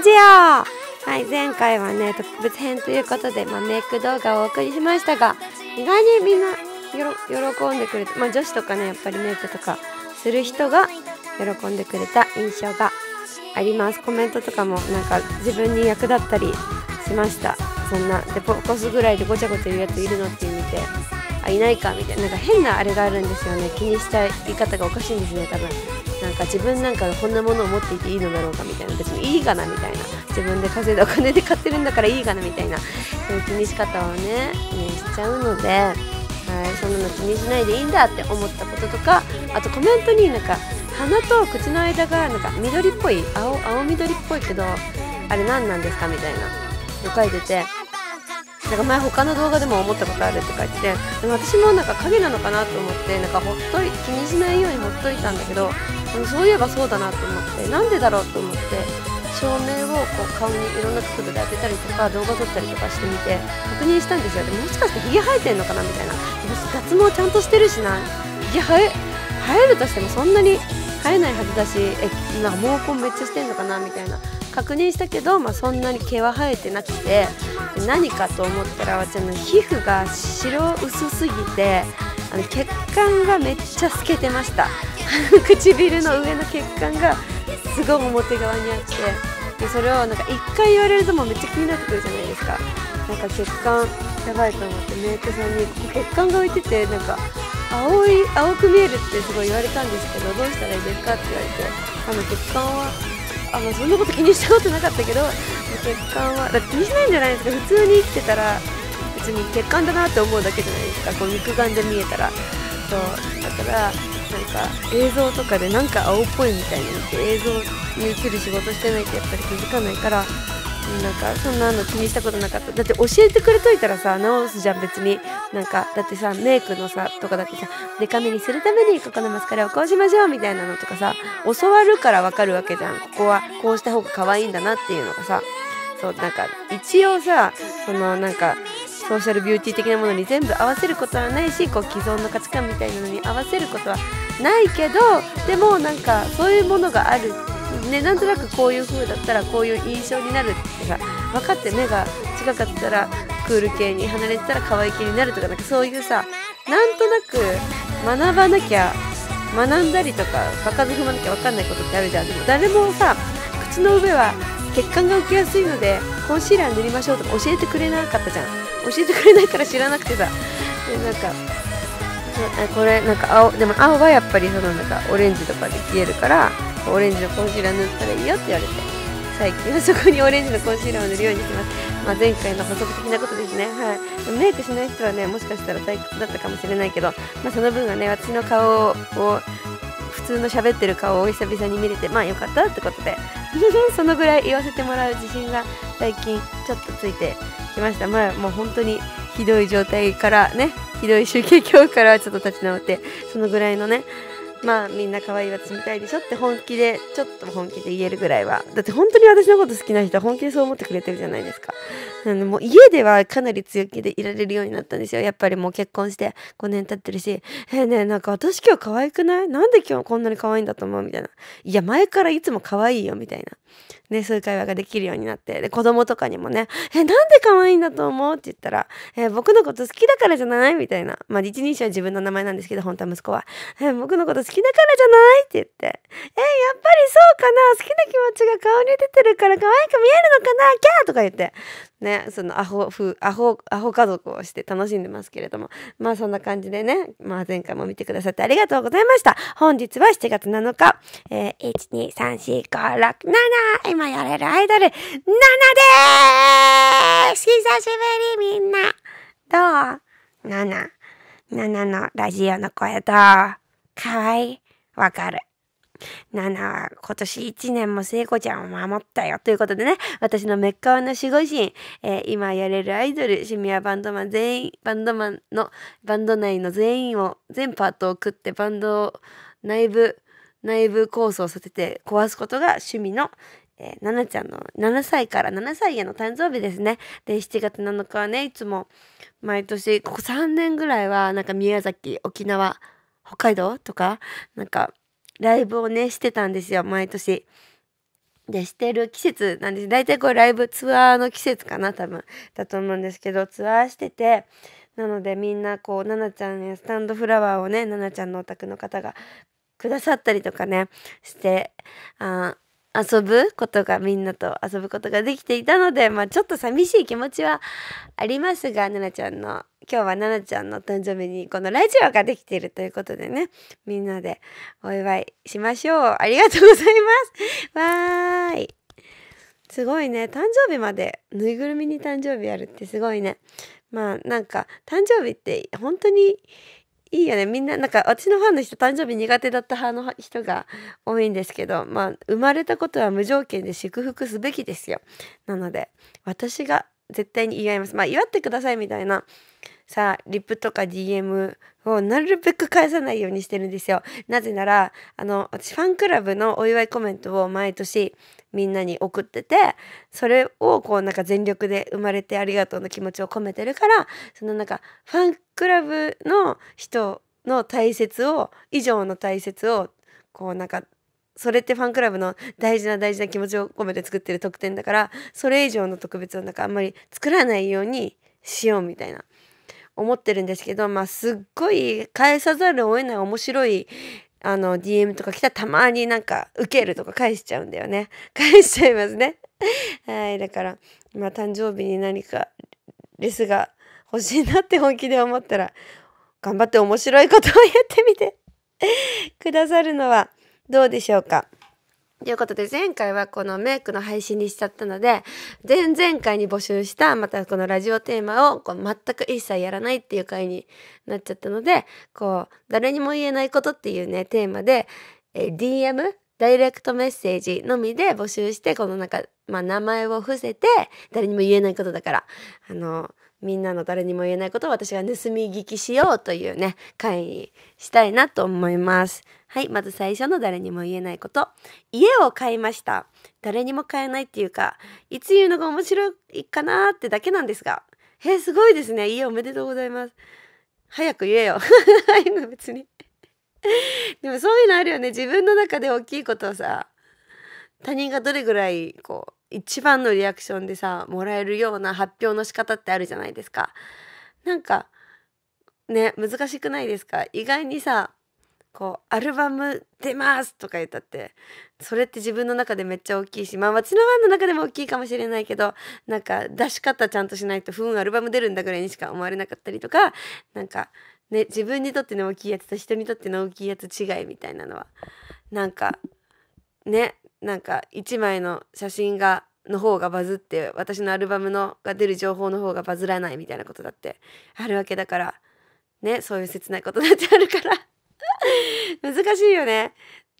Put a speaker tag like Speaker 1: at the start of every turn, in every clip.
Speaker 1: ジオはい、前回はね、特別編ということで、まあ、メイク動画をお送りしましたが、意外にみんな喜んでくれて、まあ、女子とかね、やっぱりメイクとかする人が喜んでくれた印象があります。コメントとかもなんか自分に役立ったりしました。そんな、で、ポコスぐらいでごちゃごちゃ言うやついるのって見て、あいないかみたいななんか変なあれがあるんですよね気にした言い方がおかしいんですね多分なんか自分なんかこんなものを持っていていいのだろうかみたいな別にいいかなみたいな自分で稼いだお金で買ってるんだからいいかなみたいなそういう気にし方をねねしちゃうので、はい、そんなの気にしないでいいんだって思ったこととかあとコメントになんか鼻と口の間がなんか緑っぽい青青緑っぽいけどあれ何なんですかみたいなの書いててなんか前他の動画でも思ったことあるとか言ってでも私もなんか影なのかなと思ってなんかほっとい気にしないようにほっといたんだけどでもそういえばそうだなと思ってなんでだろうと思って照明をこう顔にいろんな角度で当てたりとか動画撮ったりとかしてみて確認したんですよでもしかしてひげ生えてんのかなみたいな脱毛ちゃんとしてるしなひげ生え生えるとしてもそんなに生えないはずだしえなんか毛根めっちゃしてんのかなみたいな確認したけど、まあ、そんなに毛は生えてなくて何かと思ったら私の皮膚が白薄すぎてあの血管がめっちゃ透けてました 唇の上の血管がすごい表側にあってでそれをなんか1回言われるともうめっちゃ気になってくるじゃないですかなんか血管やばいと思ってメイクさんに「血管が浮いててなんか青い青く見える」ってすごい言われたんですけどどうしたらいいですかって言われてあの血管はあのそんなこと気にしたことなかったけど血管はだって気にしないんじゃないですか普通に生きてたら別に血管だなって思うだけじゃないですかこう肉眼で見えたらそうだからなんか映像とかでなんか青っぽいみたいになって映像に映る仕事してないとやっぱり気づかないからなんかそんなの気にしたことなかっただって教えてくれといたらさ直すじゃん別になんかだってさメイクのさとかだってさデカめにするためにここのマスカラをこうしましょうみたいなのとかさ教わるからわかるわけじゃんここはこうした方が可愛いんだなっていうのがさそうなんか一応さそのなんかソーシャルビューティー的なものに全部合わせることはないしこう既存の価値観みたいなのに合わせることはないけどでもなんかそういうものがあるね、なんとなくこういう風だったらこういう印象になるってさ分かって目が近かったらクール系に離れてたら可愛い系になるとかなんかそういうさなんとなく学ばなきゃ学んだりとか場数踏まなきゃ分かんないことってあるじゃんでも誰もさ口の上は血管が浮きやすいのでコンシーラー塗りましょうとか教えてくれなかったじゃん教えてくれないから知らなくてさでなんかこれなんか青でも青はやっぱりそのなんかオレンジとかで消えるからオレンジのコンシーラー塗ったらいいよって言われて最近はそこにオレンジのコンシーラーを塗るようにしてます、まあ、前回の補足的なことですね、はい、メイクしない人はねもしかしたら退屈だったかもしれないけど、まあ、その分はね私の顔を普通の喋ってる顔を久々に見れてまあよかったってことで そのぐらい言わせてもらう自信が最近ちょっとついてきましたまあもう本当にひどい状態からねひどい集計今日からはちょっと立ち直ってそのぐらいのねまあみんな可愛い私みたいでしょって本気でちょっと本気で言えるぐらいはだって本当に私のこと好きな人は本気でそう思ってくれてるじゃないですかあのもう家ではかなり強気でいられるようになったんですよやっぱりもう結婚して5年経ってるし「えー、ねなんか私今日可愛くないなんで今日こんなに可愛いんだと思う?」みたいな「いや前からいつも可愛いよ」みたいな。ね、そういう会話ができるようになってで子供とかにもね「えなんで可愛いんだと思う?」って言ったら、えー、僕のこと好きだからじゃない?」みたいなまあ一人称は自分の名前なんですけど本当は息子は、えー、僕のこと好きだからじゃない?」って言って「えー、やっぱりそうかな好きな気持ちが顔に出てるから可愛く見えるのかなキャー!」とか言ってね、そのアホ風、アホ、アホ家族をして楽しんでますけれども。まあそんな感じでね、まあ前回も見てくださってありがとうございました。本日は7月7日、えー、1、2、3、4、5、6、7! 今やれるアイドル、7でーす久しぶりみんなどう ?7。7のラジオの声どうかわいいわかる。7は今年1年も聖子ちゃんを守ったよということでね、私のメッカワの守護神、えー、今やれるアイドル、シミはバンドマン全員、バンドマンの、バンド内の全員を、全パートを食ってバンドを内部、内部構想させて壊すことが趣味の、えー、ななちゃんの7歳から7歳への誕生日ですね。で、7月7日はね、いつも毎年、ここ3年ぐらいは、なんか宮崎、沖縄、北海道とか、なんかライブをねしてたんですよ毎年。でしてる季節なんです大体これライブツアーの季節かな多分だと思うんですけどツアーしててなのでみんなこう奈々ちゃんやスタンドフラワーをね奈々ちゃんのお宅の方がくださったりとかねしてあ遊ぶことがみんなと遊ぶことができていたので、まあ、ちょっと寂しい気持ちはありますが奈々ちゃんの今日は奈々ちゃんの誕生日にこのラジオができているということでねみんなでお祝いしましょうありがとうございますわーいすごいね誕生日までぬいぐるみに誕生日やるってすごいねまあなんか誕生日って本当にいいよねみんななんか私のファンの人誕生日苦手だった派の人が多いんですけどまあ生まれたことは無条件で祝福すべきですよなので私が絶対に言い合います。まあ、祝ってくださいみたいな、さ、リプとか DM をなるべく返さないようにしてるんですよ。なぜなら、あの、私ファンクラブのお祝いコメントを毎年みんなに送ってて、それをこうなんか全力で生まれてありがとうの気持ちを込めてるから、そのなんかファンクラブの人の大切を、以上の大切を、こうなんかそれってファンクラブの大事な大事な気持ちを込めて作ってる特典だからそれ以上の特別をなんかあんまり作らないようにしようみたいな思ってるんですけどまあすっごい返さざるを得ない面白いあの DM とか来たらたまになんか受けるとか返しちゃうんだよね返しちゃいますねはいだからまあ誕生日に何かレスが欲しいなって本気で思ったら頑張って面白いことをやってみてくださるのはどうでしょうかということで前回はこのメイクの配信にしちゃったので前々回に募集したまたこのラジオテーマをこう全く一切やらないっていう回になっちゃったのでこう誰にも言えないことっていうねテーマで、え DM ダイレクトメッセージのみで募集してこの中まあ、名前を伏せて誰にも言えないことだからあのみんなの誰にも言えないことを私が盗み聞きしようというね、会にしたいなと思います。はい、まず最初の誰にも言えないこと。家を買いました。誰にも買えないっていうか、いつ言うのが面白いかなってだけなんですが。え、すごいですね。家おめでとうございます。早く言えよ。い別にでもそういうのあるよね。自分の中で大きいことをさ、他人がどれぐらいこう、一番のリアクションでさもらえるような発表の仕方ってあるじゃないですか。なんかね難しくないですか意外にさこう「アルバム出ます」とか言ったってそれって自分の中でめっちゃ大きいしまあ街のファンの中でも大きいかもしれないけどなんか出し方ちゃんとしないと「ふんアルバム出るんだ」ぐらいにしか思われなかったりとかなんかね自分にとっての大きいやつと人にとっての大きいやつ違いみたいなのはなんかねなんか1枚の写真がの方がバズって私のアルバムのが出る情報の方がバズらないみたいなことだってあるわけだからねそういう切ないことだってあるから 難しいよね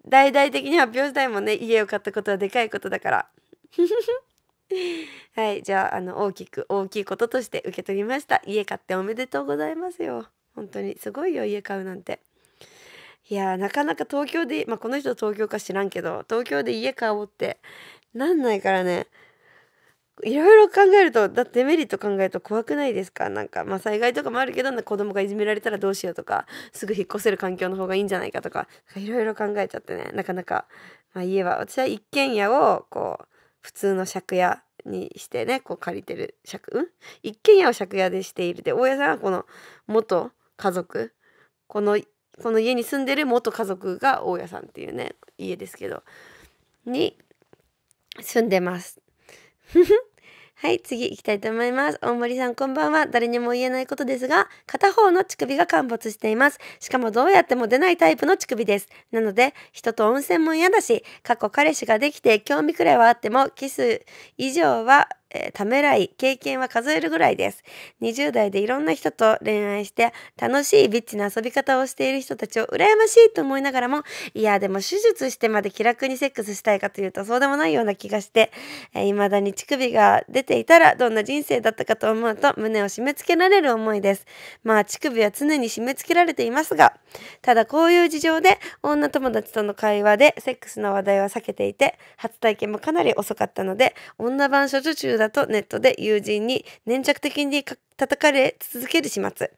Speaker 1: 大々的に発表したいもんね家を買ったことはでかいことだから はいじゃああの大きく大きいこととして受け取りました家買っておめでとうございますよ本当にすごいよ家買うなんていやなかなか東京で、まあ、この人東京か知らんけど、東京で家買おうってなんないからね。いろいろ考えると、だってメリット考えると怖くないですかなんか、まあ災害とかもあるけど、子供がいじめられたらどうしようとか、すぐ引っ越せる環境の方がいいんじゃないかとか、いろいろ考えちゃってね、なかなか、まあ家は、私は一軒家を、こう、普通の借家にしてね、こう借りてる借、うん一軒家を借家でしている。で、大家さんはこの元家族、このその家に住んでる元家族が大家さんっていうね家ですけどに住んでます はい次行きたいと思います大森さんこんばんは誰にも言えないことですが片方の乳首が陥没していますしかもどうやっても出ないタイプの乳首ですなので人と温泉も嫌だし過去彼氏ができて興味くらいはあってもキス以上はえー、ためらい、経験は数えるぐらいです。20代でいろんな人と恋愛して、楽しいビッチな遊び方をしている人たちを羨ましいと思いながらも、いや、でも手術してまで気楽にセックスしたいかというとそうでもないような気がして、えー、未だに乳首が出ていたらどんな人生だったかと思うと胸を締め付けられる思いです。まあ、乳首は常に締め付けられていますが、ただこういう事情で女友達との会話でセックスの話題は避けていて、初体験もかなり遅かったので、女版処女中だとネットで友人に粘着的に叩かれ続ける始末。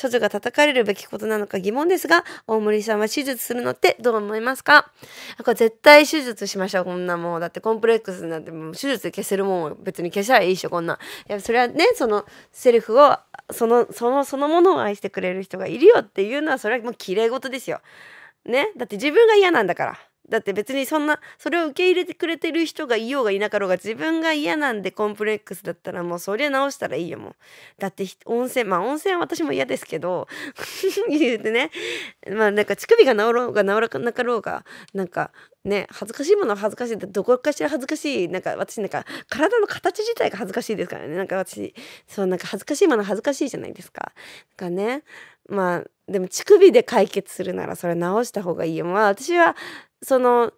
Speaker 1: 処女が叩かれるべきことなのか疑問ですが、大森さんは手術するのってどう思いますかこれ絶対手術しましょう、こんなもん。だってコンプレックスになってもう手術で消せるもん別に消しゃいいしょ、こんな。いや、それはね、そのセルフを、その、その、そのものを愛してくれる人がいるよっていうのは、それはもう綺麗事ですよ。ね。だって自分が嫌なんだから。だって別にそんなそれを受け入れてくれてる人がいようがいなかろうが自分が嫌なんでコンプレックスだったらもうそりゃ直したらいいよもうだって温泉まあ温泉は私も嫌ですけど 言うてねまあなんか乳首が治ろうが治らなかろうがなんかね恥ずかしいものは恥ずかしいどこかしら恥ずかしいなんか私なんか体の形自体が恥ずかしいですからねなんか私そうなんか恥ずかしいものは恥ずかしいじゃないですか。がねまあでも乳首で解決するならそれ直した方がいいよ。まあ私はその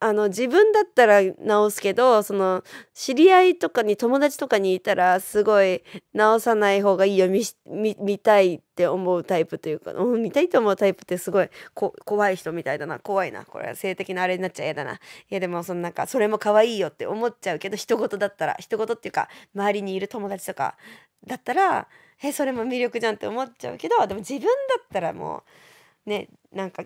Speaker 1: あの自分だったら直すけどその知り合いとかに友達とかにいたらすごい直さない方がいいよ見見たいって思うタイプというか見たいと思うタイプってすごいこ怖い人みたいだな怖いなこれは性的なあれになっちゃ嫌だないやでもそのなんかそれも可愛いよって思っちゃうけど一言だったら一言っていうか周りにいる友達とかだったらえそれも魅力じゃんって思っちゃうけどでも自分だったらもうねなんか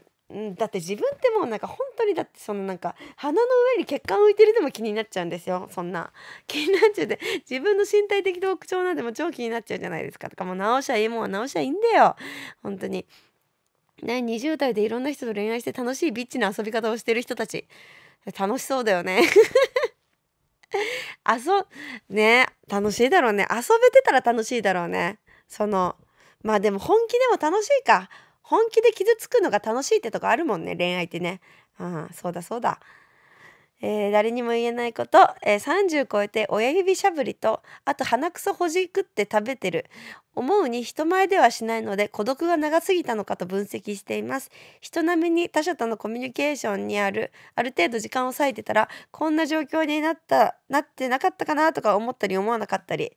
Speaker 1: だって自分ってもうなんか本当にだってそのなんか鼻の上に血管浮いてるでも気になっちゃうんですよそんな気になっちゃうで自分の身体的特徴なんても超気になっちゃうじゃないですかとかもう直しゃいいもんは直しゃいいんだよ本当に。ね、20代でいろんな人と恋愛して楽しいビッチな遊び方をしてる人たち楽しそうだよねあそ ね楽しいだろうね遊べてたら楽しいだろうねそのまあでも本気でも楽しいか本気で傷つくのが楽しいってとこあるもんね恋愛ってね。うん、そうだそうだ。えー、誰にも言えないこと、えー、30超えて親指しゃぶりとあと鼻くそほじくって食べてる思うに人前ではしないので孤独が長すぎたのかと分析しています人並みに他者とのコミュニケーションにあるある程度時間を割いてたらこんな状況になったなってなかったかなとか思ったり思わなかったり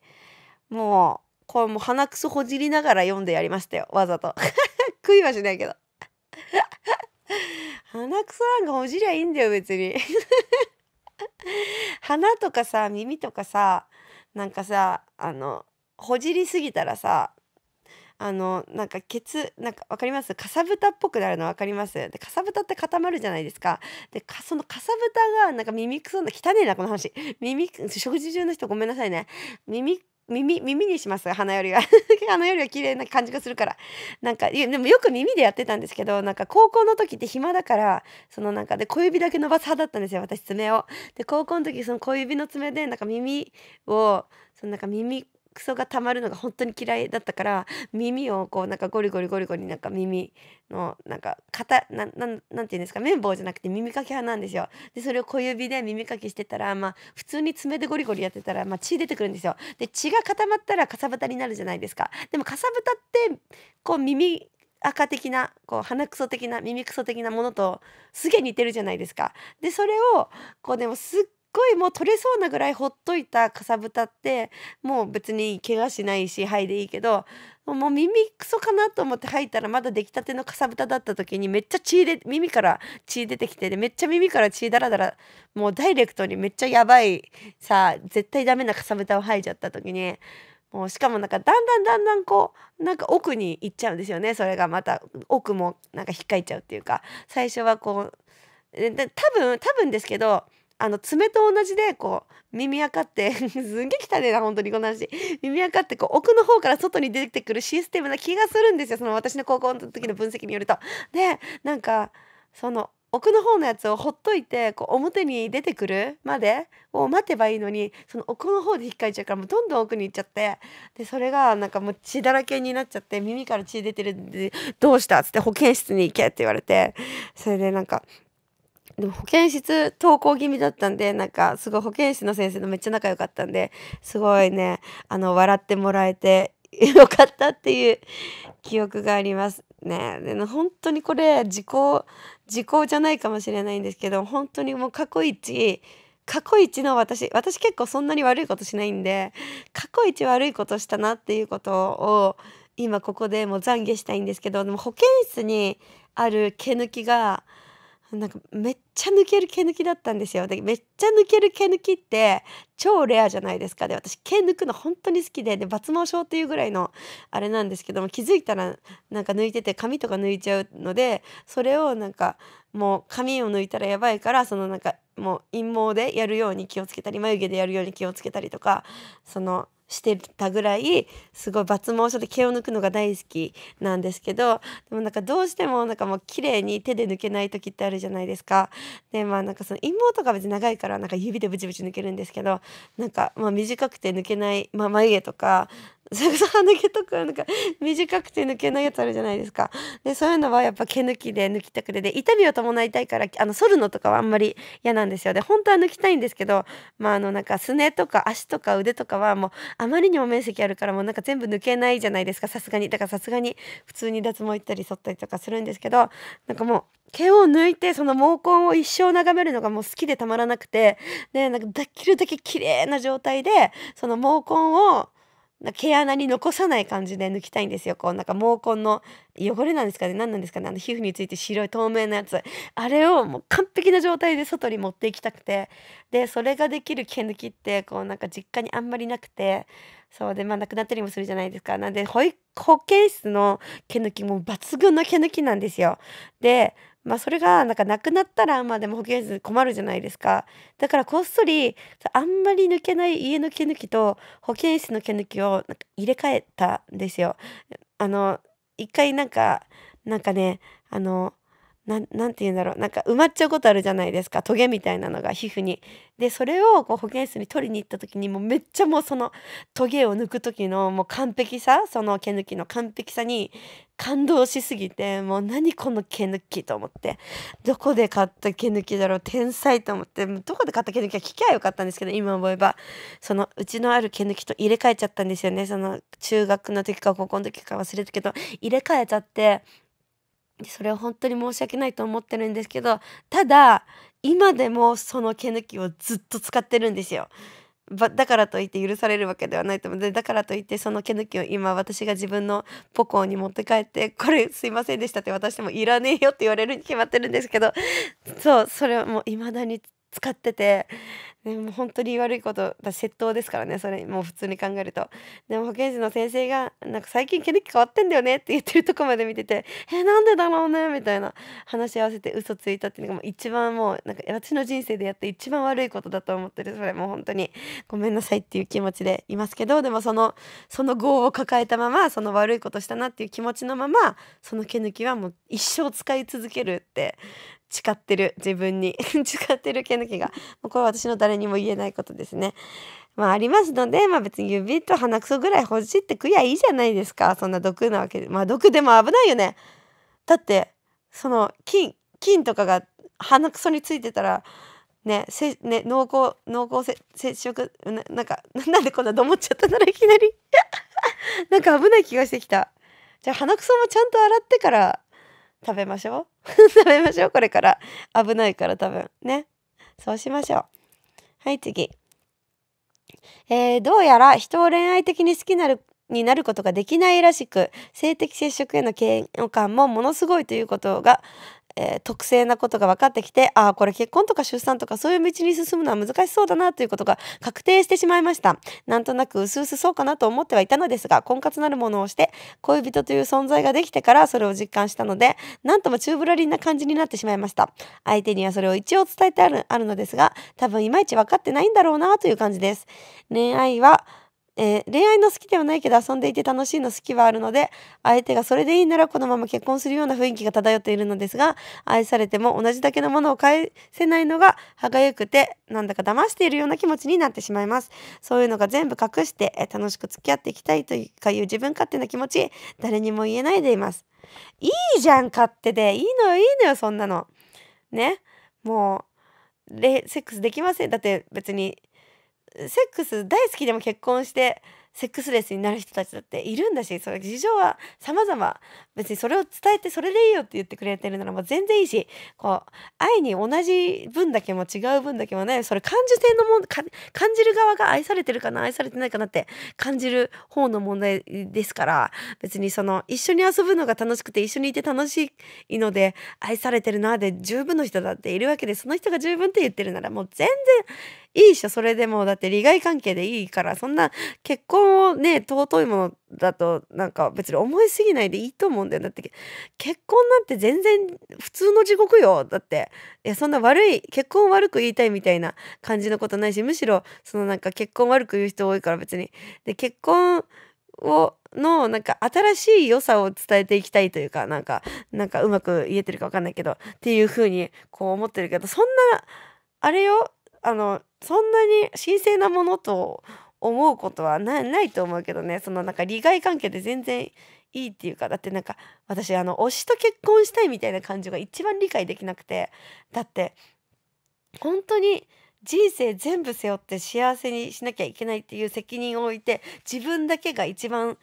Speaker 1: もうこれもう鼻くそほじりながら読んでやりましたよ。わざと。悔 いはしないけど。鼻くそなんかほじりゃいいんだよ、別に。鼻とかさ、耳とかさ、なんかさ、あの、ほじりすぎたらさ、あの、なんかケツ、なんかわかりますかさぶたっぽくなるのわかりますで、かさぶたって固まるじゃないですか。で、か、そのかさぶたが、なんか耳くそな、汚ねえな、この話。耳、食事中の人ごめんなさいね。耳耳耳にします鼻よりは 鼻よりは綺麗な感じがするからなんかでもよく耳でやってたんですけどなんか高校の時って暇だからそのなんかで小指だけ伸ばす派だったんですよ私爪をで高校の時その小指の爪でなんか耳をそのなんか耳クソがたまるのが本当に嫌いだったから耳をこうなんかゴリゴリゴリゴリなんか耳のなんか肩なななんて言うんですか綿棒じゃなくて耳かき派なんですよ。でそれを小指で耳かきしてたらまあ普通に爪でゴリゴリやってたらまあ血出てくるんですよ。で血が固まったらかさぶたになるじゃないですか。でもかさぶたってこう耳赤的なこう鼻くそ的な耳くそ的なものとすげえ似てるじゃないですか。でそれをこうでもすっごいもう取れそうなぐらいほっといたかさぶたってもう別に怪我しないし肺でいいけどもう耳くそかなと思って吐いたらまだ出来たてのかさぶただった時にめっちゃ血で耳から血出てきてでめっちゃ耳から血だらだらもうダイレクトにめっちゃやばいさ絶対ダメなかさぶたを吐いちゃった時にもうしかもなんかだんだんだんだんこうなんか奥に行っちゃうんですよねそれがまた奥もなんか引っかいちゃうっていうか最初はこう多分多分ですけどあの爪と同じでこう耳垢って すんげえ汚いな本当にこの話耳垢ってこう奥の方から外に出てくるシステムな気がするんですよその私の高校の時の分析によると。でなんかその奥の方のやつをほっといてこう表に出てくるまでを待てばいいのにその奥の方で引っかいちゃうからもうどんどん奥に行っちゃってでそれがなんかもう血だらけになっちゃって耳から血出てるんで「どうした?」っつって保健室に行けって言われてそれでなんかでも保健室登校気味だったんでなんかすごい保健室の先生のめっちゃ仲良かったんですごいねあの笑ってもらえて よかったっていう記憶がありますね。で本当にこれ時効時効じゃないかもしれないんですけど本当にもう過去一過去一の私私結構そんなに悪いことしないんで過去一悪いことしたなっていうことを今ここでもう懺悔したいんですけどでも保健室にある毛抜きがなんかめっちゃ抜ける毛抜きだったんですよでめっちゃ抜ける毛抜きって超レアじゃないですかで私毛抜くの本当に好きでで抜毛症っていうぐらいのあれなんですけども気づいたらなんか抜いてて髪とか抜いちゃうのでそれをなんかもう髪を抜いたらやばいからそのなんかもう陰毛でやるように気をつけたり眉毛でやるように気をつけたりとかそのしてたぐらいすごい抜毛症で毛を抜くのが大好きなんですけどでもなんかどうしてもなんかもう綺麗に手で抜けない時ってあるじゃないですか。でまあなんかその陰がとか別に長いからなんか指でブチブチ抜けるんですけどなんかまあ短くて抜けない、まあ、眉毛とか歯抜けとかなんか短くて抜けないやつあるじゃないですか。でそういうのはやっぱ毛抜きで抜きたくてで痛みを伴いたいからあの剃るのとかはあんまり嫌なんですよ。で本当は抜きたいんですけどまああのなんかすねとか足とか腕とかはもうあまりにも面積あるからもうなんか全部抜けないじゃないですかさすがにだからさすがに普通に脱毛行ったり剃ったりとかするんですけどなんかもう。毛を抜いてその毛根を一生眺めるのがもう好きでたまらなくてでなんかできるだけ綺麗な状態でその毛根を毛穴に残さない感じで抜きたいんですよこうなんか毛根の汚れなんですかね何なんですかねあの皮膚について白い透明なやつあれをもう完璧な状態で外に持っていきたくてでそれができる毛抜きってこうなんか実家にあんまりなくてそうでまあ亡くなったりもするじゃないですかなんで保育保健室の毛抜きも抜群の毛抜きなんですよでまあ、それがなんかなくなったらまあでも保健室困るじゃないですかだからこっそりあんまり抜けない家の毛抜きと保健室の毛抜きをなんか入れ替えたんですよ。あの一回なんかなんかねあのななんて言うんだろうなんか埋まっちゃうことあるじゃないですかトゲみたいなのが皮膚に。でそれをこう保健室に取りに行った時にもうめっちゃもうそのトゲを抜く時のもう完璧さその毛抜きの完璧さに感動しすぎてもう何この毛抜きと思ってどこで買った毛抜きだろう天才と思ってどこで買った毛抜きは聞きゃよかったんですけど今思えばそのうちのある毛抜きと入れ替えちゃったんですよねその中学の時か高校の時か忘れたけど入れ替えちゃってそれは本当に申し訳ないと思ってるんですけどただ今でもその毛抜きをずっと使ってるんですよ。だからといって許されるわけではないと思うのでだからといってその毛抜きを今私が自分の母校に持って帰ってこれすいませんでしたって私もいらねえよって言われるに決まってるんですけどそうそれはもう未だに使っててでも本当に悪いこと窃盗ですからねそれもう普通に考えるとでも保健師の先生が「なんか最近毛抜き変わってんだよね」って言ってるとこまで見てて「えなんでだろうね」みたいな話し合わせて嘘ついたっていうのがもう一番もうなんか私の人生でやって一番悪いことだと思ってるそれもう本当にごめんなさいっていう気持ちでいますけどでもそのその業を抱えたままその悪いことしたなっていう気持ちのままその毛抜きはもう一生使い続けるって誓ってる自分に 誓ってる毛抜きがこれは私の誰にも言えないことですね。まあありますので、まあ、別に指と鼻くそぐらいほじって食いいいじゃないですかそんな毒なわけでまあ毒でも危ないよね。だってその菌菌とかが鼻くそについてたらねせね濃厚濃厚接触ななんか なんでこんなと思っちゃったんだろいきなり なんか危ない気がしてきたじゃあ鼻くそもちゃんと洗ってから食べましょう 食べましょうこれから危ないから多分ねそうしましょうはい次えー、どうやら人を恋愛的に好きなるになることができないらしく性的接触への嫌悪感もものすごいということがえー、特性なことが分かってきてああこれ結婚とか出産とかそういう道に進むのは難しそうだなということが確定してしまいましたなんとなくうすうすそうかなと思ってはいたのですが婚活なるものをして恋人という存在ができてからそれを実感したのでなんとも宙ぶらりんな感じになってしまいました相手にはそれを一応伝えてあるあるのですが多分いまいち分かってないんだろうなという感じです恋愛はえー、恋愛の好きではないけど遊んでいて楽しいの好きはあるので相手がそれでいいならこのまま結婚するような雰囲気が漂っているのですが愛されても同じだけのものを返せないのが歯がゆくてなんだか騙しているような気持ちになってしまいますそういうのが全部隠して、えー、楽しく付き合っていきたいというかいう自分勝手な気持ち誰にも言えないでいますいいじゃん勝手でいいのよいいのよそんなのねもうセックスできませんだって別にセックス大好きでも結婚してセックスレスになる人たちだっているんだしそれ事情は様々別にそれを伝えてそれでいいよって言ってくれてるならもう全然いいしこう愛に同じ分だけも違う分だけもねそれ感受性のもん感じる側が愛されてるかな愛されてないかなって感じる方の問題ですから別にその一緒に遊ぶのが楽しくて一緒にいて楽しいので愛されてるなで十分の人だっているわけでその人が十分って言ってるならもう全然いいでしょそれでもだって利害関係でいいからそんな結婚をね尊いものだとなんか別に思いすぎないでいいと思うんだよだって結婚なんて全然普通の地獄よだっていやそんな悪い結婚悪く言いたいみたいな感じのことないしむしろそのなんか結婚悪く言う人多いから別にで結婚をのなんか新しい良さを伝えていきたいというかなんかなんかうまく言えてるか分かんないけどっていう風にこう思ってるけどそんなあれよあのそんなに神聖なものと思うことはないと思うけどねそのなんか利害関係で全然いいっていうかだってなんか私あの推しと結婚したいみたいな感情が一番理解できなくてだって本当に人生全部背負って幸せにしなきゃいけないっていう責任を置いて自分だけが一番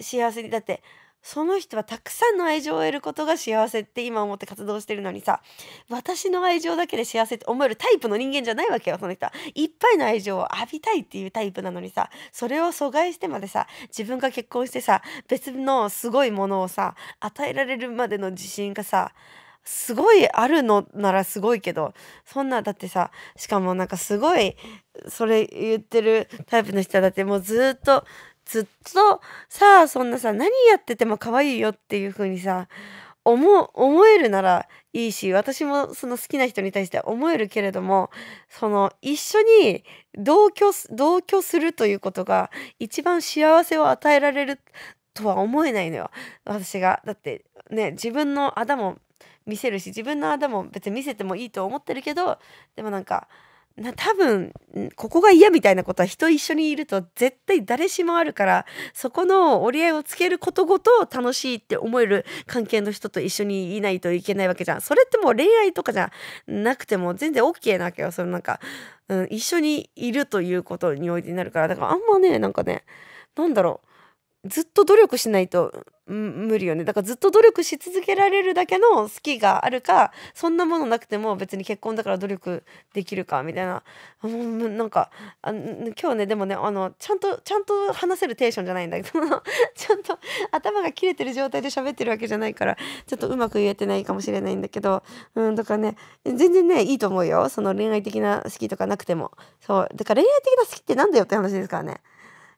Speaker 1: 幸せにだってその人はたくさんの愛情を得ることが幸せって今思って活動してるのにさ私の愛情だけで幸せって思えるタイプの人間じゃないわけよその人はいっぱいの愛情を浴びたいっていうタイプなのにさそれを阻害してまでさ自分が結婚してさ別のすごいものをさ与えられるまでの自信がさすごいあるのならすごいけどそんなだってさしかもなんかすごいそれ言ってるタイプの人だってもうずっとずっとさあそんなさ何やってても可愛いよっていう風にさ思思えるならいいし私もその好きな人に対して思えるけれどもその一緒に同居同居するということが一番幸せを与えられるとは思えないのよ私が。だってね自分のあだも見せるし自分のあだも別に見せてもいいと思ってるけどでもなんかな多分ここが嫌みたいなことは人一緒にいると絶対誰しもあるからそこの折り合いをつけることごと楽しいって思える関係の人と一緒にいないといけないわけじゃんそれってもう恋愛とかじゃなくても全然 OK なわけよそのなんか、うん、一緒にいるということにおいてになるからだからあんまねなんかねなんだろうずっと努力しないと無理よねだからずっと努力し続けられるだけの好きがあるかそんなものなくても別に結婚だから努力できるかみたいななんか今日ねでもねあのちゃんとちゃんと話せるテンションじゃないんだけど ちゃんと頭が切れてる状態で喋ってるわけじゃないからちょっとうまく言えてないかもしれないんだけどうんだからね全然ねいいと思うよその恋愛的な好きとかなくてもそうだから恋愛的な好きって何だよって話ですからね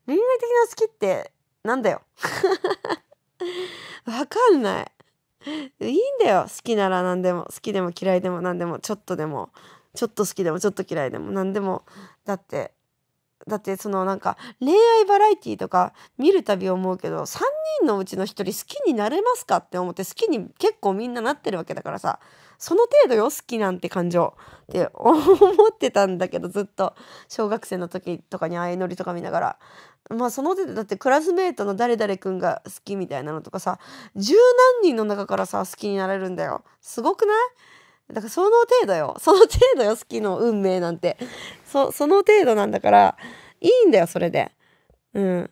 Speaker 1: 恋愛的な好きってなんだよ。わかんない。いいんだよ。好きなら何でも。好きでも嫌いでも何でも。ちょっとでも。ちょっと好きでもちょっと嫌いでも何でも。だって、だってそのなんか恋愛バラエティーとか見るたび思うけど3人のうちの1人好きになれますかって思って好きに結構みんななってるわけだからさその程度よ好きなんて感情って思ってたんだけどずっと小学生の時とかに相乗りとか見ながらまあその程度だってクラスメートの誰々君が好きみたいなのとかさ十何人の中からさ好きになれるんだよすごくないだからその程度よその程度よ好きの運命なんてそその程度なんだからいいんだよそれでうん。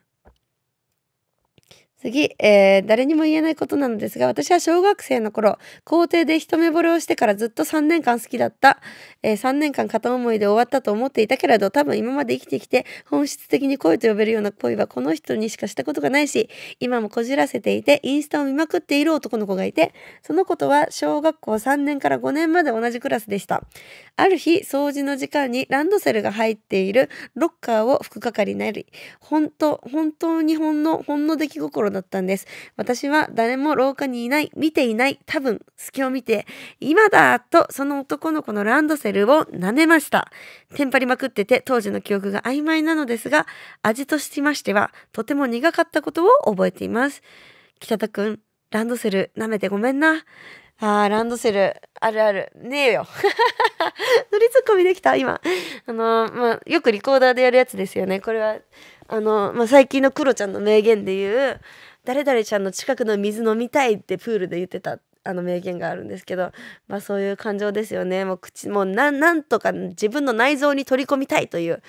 Speaker 1: 次、えー、誰にも言えないことなのですが、私は小学生の頃、校庭で一目惚れをしてからずっと3年間好きだった。えー、3年間片思いで終わったと思っていたけれど、多分今まで生きてきて、本質的に恋と呼べるような恋はこの人にしかしたことがないし、今もこじらせていて、インスタを見まくっている男の子がいて、その子とは小学校3年から5年まで同じクラスでした。ある日、掃除の時間にランドセルが入っているロッカーを吹く係になり、本当、本当にほんの、ほんの出来心だったんです。私は誰も廊下にいない、見ていない、多分、隙を見て、今だと、その男の子のランドセルを舐めました。テンパりまくってて、当時の記憶が曖昧なのですが、味としましては、とても苦かったことを覚えています。北田くん、ランドセル舐めてごめんな。ああ、ランドセル、あるある。ねえよ。乗りツッコミできた今。あのー、まあ、よくリコーダーでやるやつですよね。これは、あのー、まあ、最近のクロちゃんの名言で言う、誰々ちゃんの近くの水飲みたいってプールで言ってた。あの名言があるんですけど、まあそういう感情ですよね。もう口、もうななんとか自分の内臓に取り込みたいという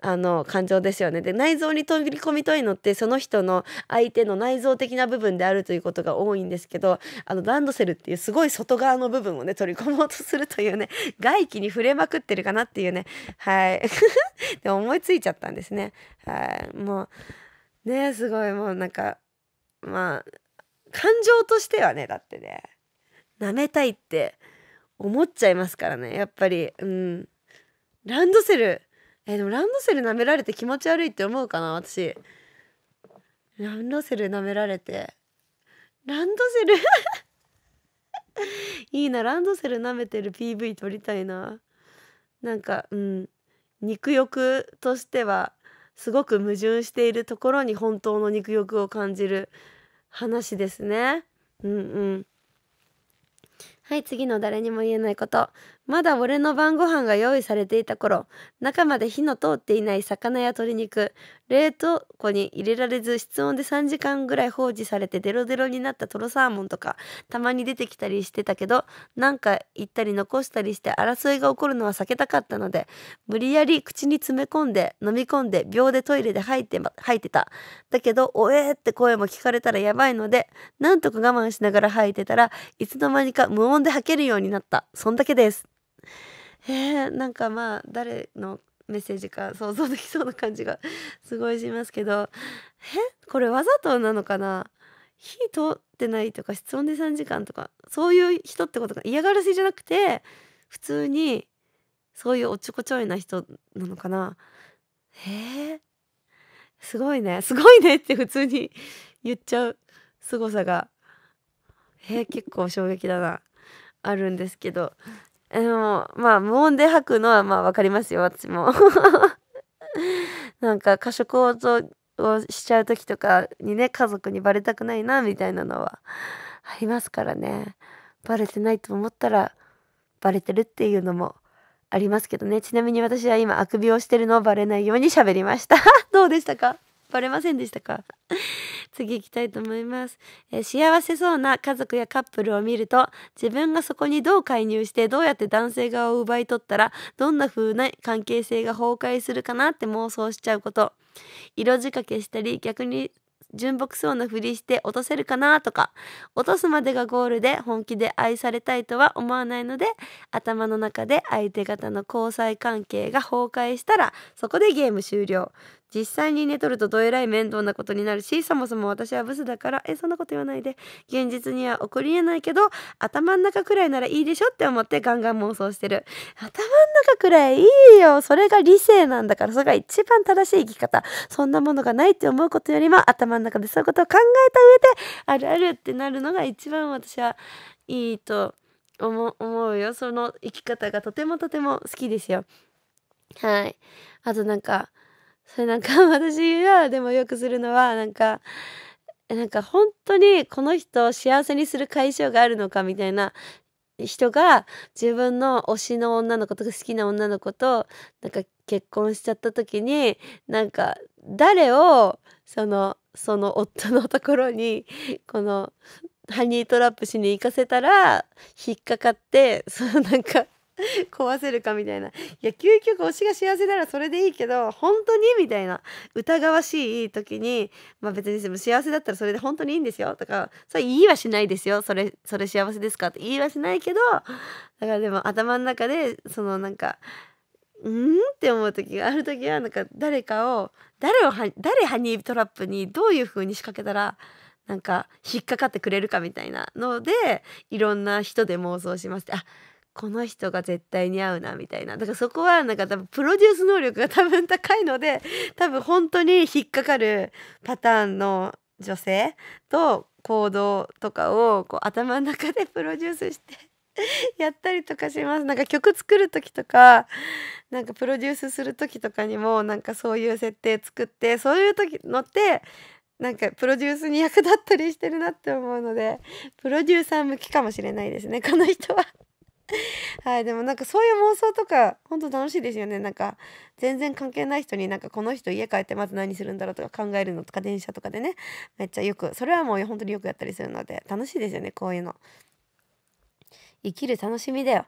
Speaker 1: あの感情ですよねで内臓に飛び込みたいのってその人の相手の内臓的な部分であるということが多いんですけどあのランドセルっていうすごい外側の部分をね取り込もうとするというね 外気に触れまくってるかなっていうねはい で思いついちゃったんですねはいもうねすごいもうなんかまあ感情としてはねだってね舐めたいって思っちゃいますからねやっぱりうんランドセルえでもランドセル舐められて気持ち悪いって思うかな私ランドセル舐められてランドセル いいなランドセル舐めてる PV 撮りたいななんかうん肉欲としてはすごく矛盾しているところに本当の肉欲を感じる話ですねうんうんはい次の誰にも言えないことまだ俺の晩ご飯が用意されていた頃、中まで火の通っていない魚や鶏肉、冷凍庫に入れられず室温で3時間ぐらい放置されてデロデロになったトロサーモンとか、たまに出てきたりしてたけど、なんか行ったり残したりして争いが起こるのは避けたかったので、無理やり口に詰め込んで、飲み込んで、秒でトイレで吐いて、吐いてた。だけど、おえーって声も聞かれたらやばいので、なんとか我慢しながら吐いてたらいつの間にか無音で吐けるようになった。そんだけです。えー、なんかまあ誰のメッセージか想像できそうな感じがすごいしますけどえこれわざとなのかな火通ってないとか室温で3時間とかそういう人ってことか嫌がらせじゃなくて普通にそういうおっちょこちょいな人なのかなへえすごいねすごいねって普通に 言っちゃう凄さがええ結構衝撃だなあるんですけどでも、まあ、無音で吐くのは、まあ、わかりますよ、私も。なんか、過食をしちゃう時とかにね、家族にバレたくないな、みたいなのはありますからね。バレてないと思ったら、バレてるっていうのもありますけどね。ちなみに私は今、あくびをしてるのをバレないように喋りました。どうでしたかバレませんでしたか 次行きたいと思います、えー、幸せそうな家族やカップルを見ると自分がそこにどう介入してどうやって男性側を奪い取ったらどんな風な関係性が崩壊するかなって妄想しちゃうこと色仕掛けしたり逆に純朴そうなふりして落とせるかなとか落とすまでがゴールで本気で愛されたいとは思わないので頭の中で相手方の交際関係が崩壊したらそこでゲーム終了実際に寝とるとどえらい面倒なことになるしそもそも私はブスだからえそんなこと言わないで現実には起こりえないけど頭ん中くらいならいいでしょって思ってガンガン妄想してる頭ん中くらいいいよそれが理性なんだからそれが一番正しい生き方そんなものがないって思うことよりも頭の中でそういうことを考えた上であるあるってなるのが一番私はいいと思うよその生き方がとてもとても好きですよはいあとなんかそれなんか 私がでもよくするのはなんかなんか本当にこの人を幸せにする解消があるのかみたいな人が自分の推しの女の子とか好きな女の子となんか結婚しちゃった時になんか誰をそのその夫のところにこのハニートラップしに行かせたら引っかかってそのなんか 壊せるかみたいないや究極推しが幸せならそれでいいけど本当にみたいな疑わしい時にまあ別にでも幸せだったらそれで本当にいいんですよとかそれ言いはしないですよそれそれ幸せですかって言いはしないけどだからでも頭の中でそのなんかうんって思う時がある時はなんか誰かを誰を誰ハニートラップにどういう風に仕掛けたらなんか引っかかってくれるかみたいなのでいろんな人で妄想しまして、あこの人が絶対に合うなみたいなだからそこはなんか多分プロデュース能力が多分高いので多分本当に引っかかるパターンの女性と行動とかをこう頭の中でプロデュースして やったりとかしますなんか曲作る時とかなんかプロデュースする時とかにもなんかそういう設定作ってそういう時乗ってなんかプロデュースに役立ったりしてるなって思うのでプロデューサー向きかもしれないですねこの人は はいでもなんかそういう妄想とかほんと楽しいですよねなんか全然関係ない人になんかこの人家帰ってまず何するんだろうとか考えるのとか電車とかでねめっちゃよくそれはもう本当によくやったりするので楽しいですよねこういうの生きる楽しみだよ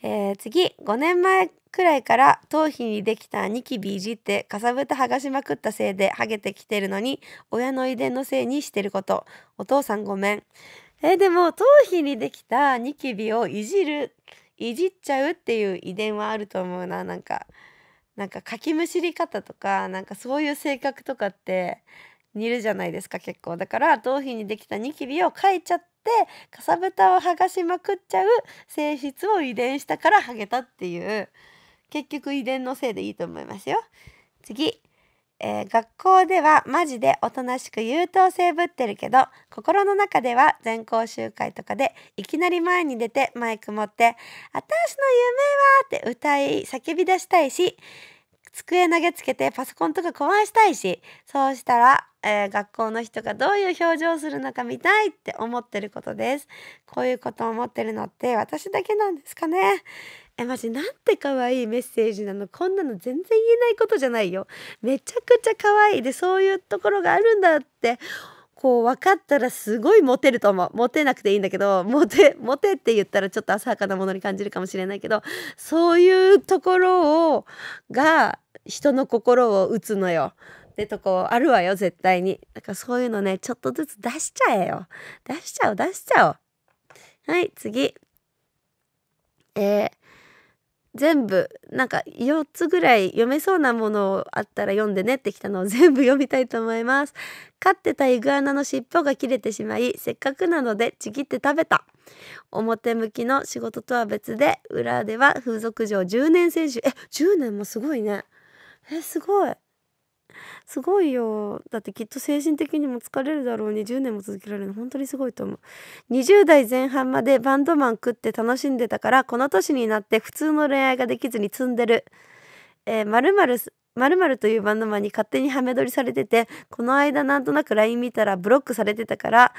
Speaker 1: えー、次5年前くらいから頭皮にできたニキビいじってかさぶた剥がしまくったせいでハゲてきてるのに親の遺伝のせいにしてることお父さんごめんえでも頭皮にできたニキビをいじるいじっちゃうっていう遺伝はあると思うななんかなんかかきむしり方とかなんかそういう性格とかって似るじゃないですか結構だから頭皮にできたニキビをかいちゃってかさぶたを剥がしまくっちゃう性質を遺伝したからハゲたっていう結局遺伝のせいでいいと思いますよ次えー、学校ではマジでおとなしく優等生ぶってるけど心の中では全校集会とかでいきなり前に出てマイク持って「私の夢は!」って歌い叫び出したいし机投げつけてパソコンとか壊したいしそうしたら、えー、学校の人がどういう表情するのか見たいって思ってることですこういうことを思ってるのって私だけなんですかねえマジなんて可愛いメッセージなのこんなの全然言えないことじゃないよめちゃくちゃ可愛いでそういうところがあるんだってこう分かったらすごいモテると思うモテなくていいんだけどモテモテって言ったらちょっと浅はかなものに感じるかもしれないけどそういうところをが人の心を打つのよ。ってとこあるわよ絶対に。だからそういうのねちょっとずつ出しちゃえよ。出しちゃおう出しちゃおう。はい次。えー全部なんか4つぐらい読めそうなものをあったら読んでねってきたのを全部読みたいと思います飼ってたイグアナの尻尾が切れてしまいせっかくなのでちぎって食べた表向きの仕事とは別で裏では風俗嬢10年選手え10年もすごいねえすごいすごいよ。だってきっと精神的にも疲れるだろうに10年も続けられるの本当にすごいと思う。20代前半までバンドマン食って楽しんでたから、この年になって普通の恋愛ができずに積んでる。えー、〇〇というバンドマンに勝手にハメ撮りされててこの間なんとなく LINE 見たらブロックされてたから、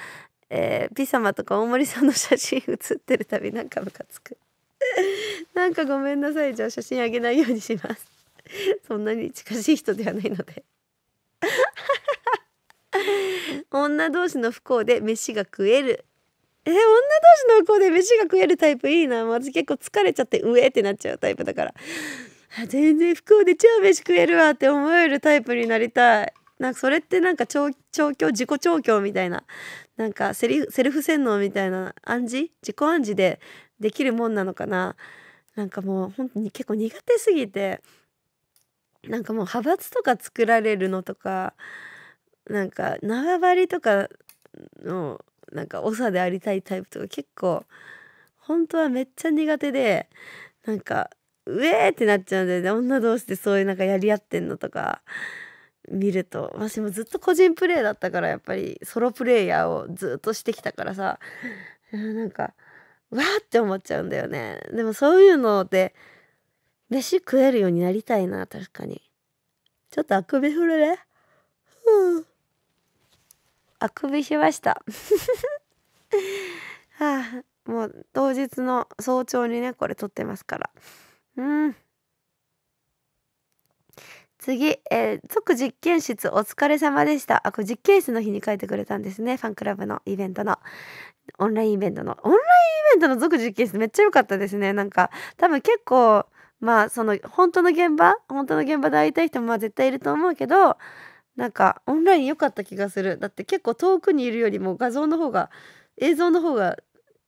Speaker 1: えー、ピ様とか大森さんの写真写ってるたびなんかムカつくなんかごめんなさいじゃあ写真あげないようにします そんなに近しい人ではないので 女同士の不幸で飯が食えるえー、女同士の不幸で飯が食えるタイプいいな私結構疲れちゃってうえってなっちゃうタイプだから全然不幸で超飯食えるわって思えるタイプになりたいなんかそれってなんか調調教自己調教みたいななんかセリセルフ洗脳みたいな暗示自己暗示でできるもんなのかななんかもう本当に結構苦手すぎてなんかもう派閥とか作られるのとかなんか縄張りとかのなんか長でありたいタイプとか結構本当はめっちゃ苦手でなんかうえーってなっちゃうんだよね、女同士でそういうなんかやり合ってんのとか見ると私もずっと個人プレーだったからやっぱりソロプレイヤーをずっとしてきたからさなんかわーって思っちゃうんだよね。でもそういうので飯食えるようになりたいな、確かに。ちょっとあくび振るね。うあくびしました。はあ、もう当日の早朝にね、これ撮ってますから。うん。次、えー、即実験室お疲れ様でした。あ、これ実験室の日に書いてくれたんですね。ファンクラブのイベントの。オンラインイベントの。オンラインイベントの即実験室めっちゃ良かったですね。なんか、多分結構、まあその本当の現場本当の現場で会いたい人もまあ絶対いると思うけどなんかオンライン良かった気がするだって結構遠くにいるよりも画像の方が映像の方が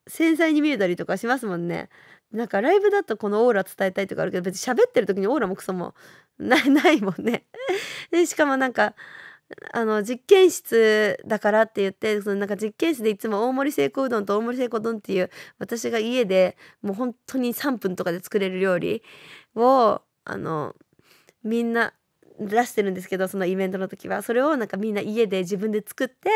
Speaker 1: 繊細に見えたりとかしますもんねなんかライブだとこのオーラ伝えたいとかあるけど別に喋ってる時にオーラもクソもないもんね でしかもなんかあの実験室だからって言ってそのなんか実験室でいつも大盛り成功うどんと大盛り成功丼っていう私が家でもう本当に3分とかで作れる料理をあのみんな出してるんですけどそのイベントの時はそれをなんかみんな家で自分で作って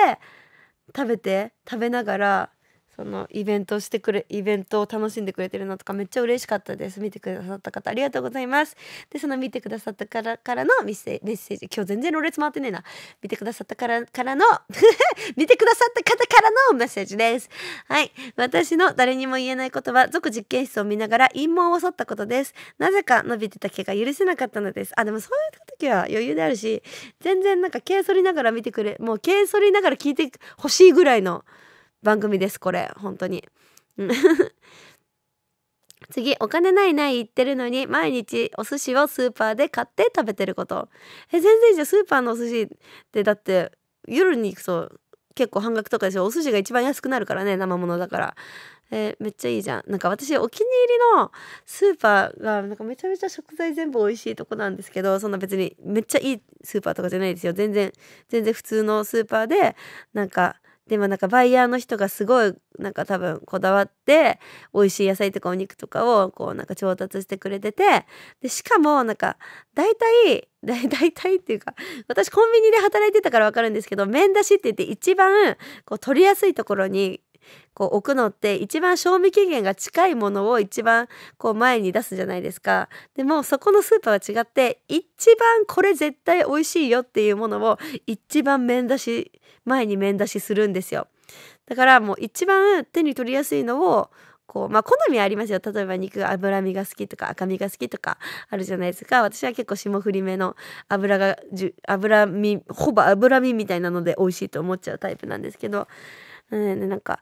Speaker 1: 食べて食べながらそのイベントをしてくれイベントを楽しんでくれてるのとかめっちゃ嬉しかったです見てくださった方ありがとうございますでその見てくださったからからのメッセージ今日全然レれつ回ってねえな見てくださったからからの 見てくださった方からのメッセージですはい私の誰にも言えないことは続実験室を見ながら陰謀を襲ったことですなぜか伸びてた毛が許せなかったのですあでもそういう時は余裕であるし全然なんか毛剃りながら見てくれもう毛剃りながら聞いてほしいぐらいの番組ですこれ本当に次お金ないない言ってるのに毎日お寿司をスーパーで買って食べてることえ全然じゃスーパーのお寿司ってだって夜に行くと結構半額とかでしょお寿司が一番安くなるからね生物だからえー、めっちゃいいじゃんなんか私お気に入りのスーパーがなんかめちゃめちゃ食材全部美味しいとこなんですけどそんな別にめっちゃいいスーパーとかじゃないですよ全然全然普通のスーパーでなんかでもなんかバイヤーの人がすごいなんか多分こだわって美味しい野菜とかお肉とかをこうなんか調達してくれててでしかもなんか大体 大体っていうか私コンビニで働いてたから分かるんですけど麺出しって言って一番こう取りやすいところにこう置くのって一番賞味期限が近いものを一番こう前に出すじゃないですかでもそこのスーパーは違って一番これ絶対美味しいよっていうものを一番面出し前に面出しするんですよだからもう一番手に取りやすいのをこうまあ好みありますよ例えば肉脂身が好きとか赤身が好きとかあるじゃないですか私は結構霜降りめのがじゅ脂身ほぼ脂身みたいなので美味しいと思っちゃうタイプなんですけどうん、なんか、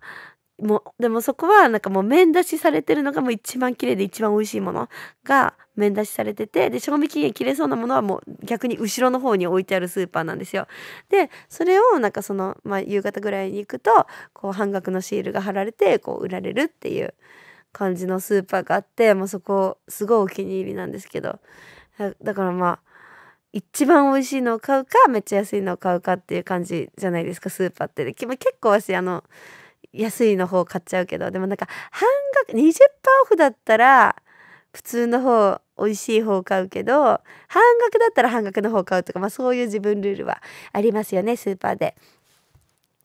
Speaker 1: もう、でもそこはなんかもう面出しされてるのがもう一番綺麗で一番美味しいものが面出しされてて、で、賞味期限切れそうなものはもう逆に後ろの方に置いてあるスーパーなんですよ。で、それをなんかその、まあ、夕方ぐらいに行くと、こう半額のシールが貼られて、こう売られるっていう感じのスーパーがあって、もうそこすごいお気に入りなんですけど、だからまあ、一番美味しいのを買うかめっちゃ安いのを買うかっていう感じじゃないですかスーパーってで結構私あの安いの方買っちゃうけどでもなんか半額20%オフだったら普通の方美味しい方買うけど半額だったら半額の方買うとか、まあ、そういう自分ルールはありますよねスーパーで。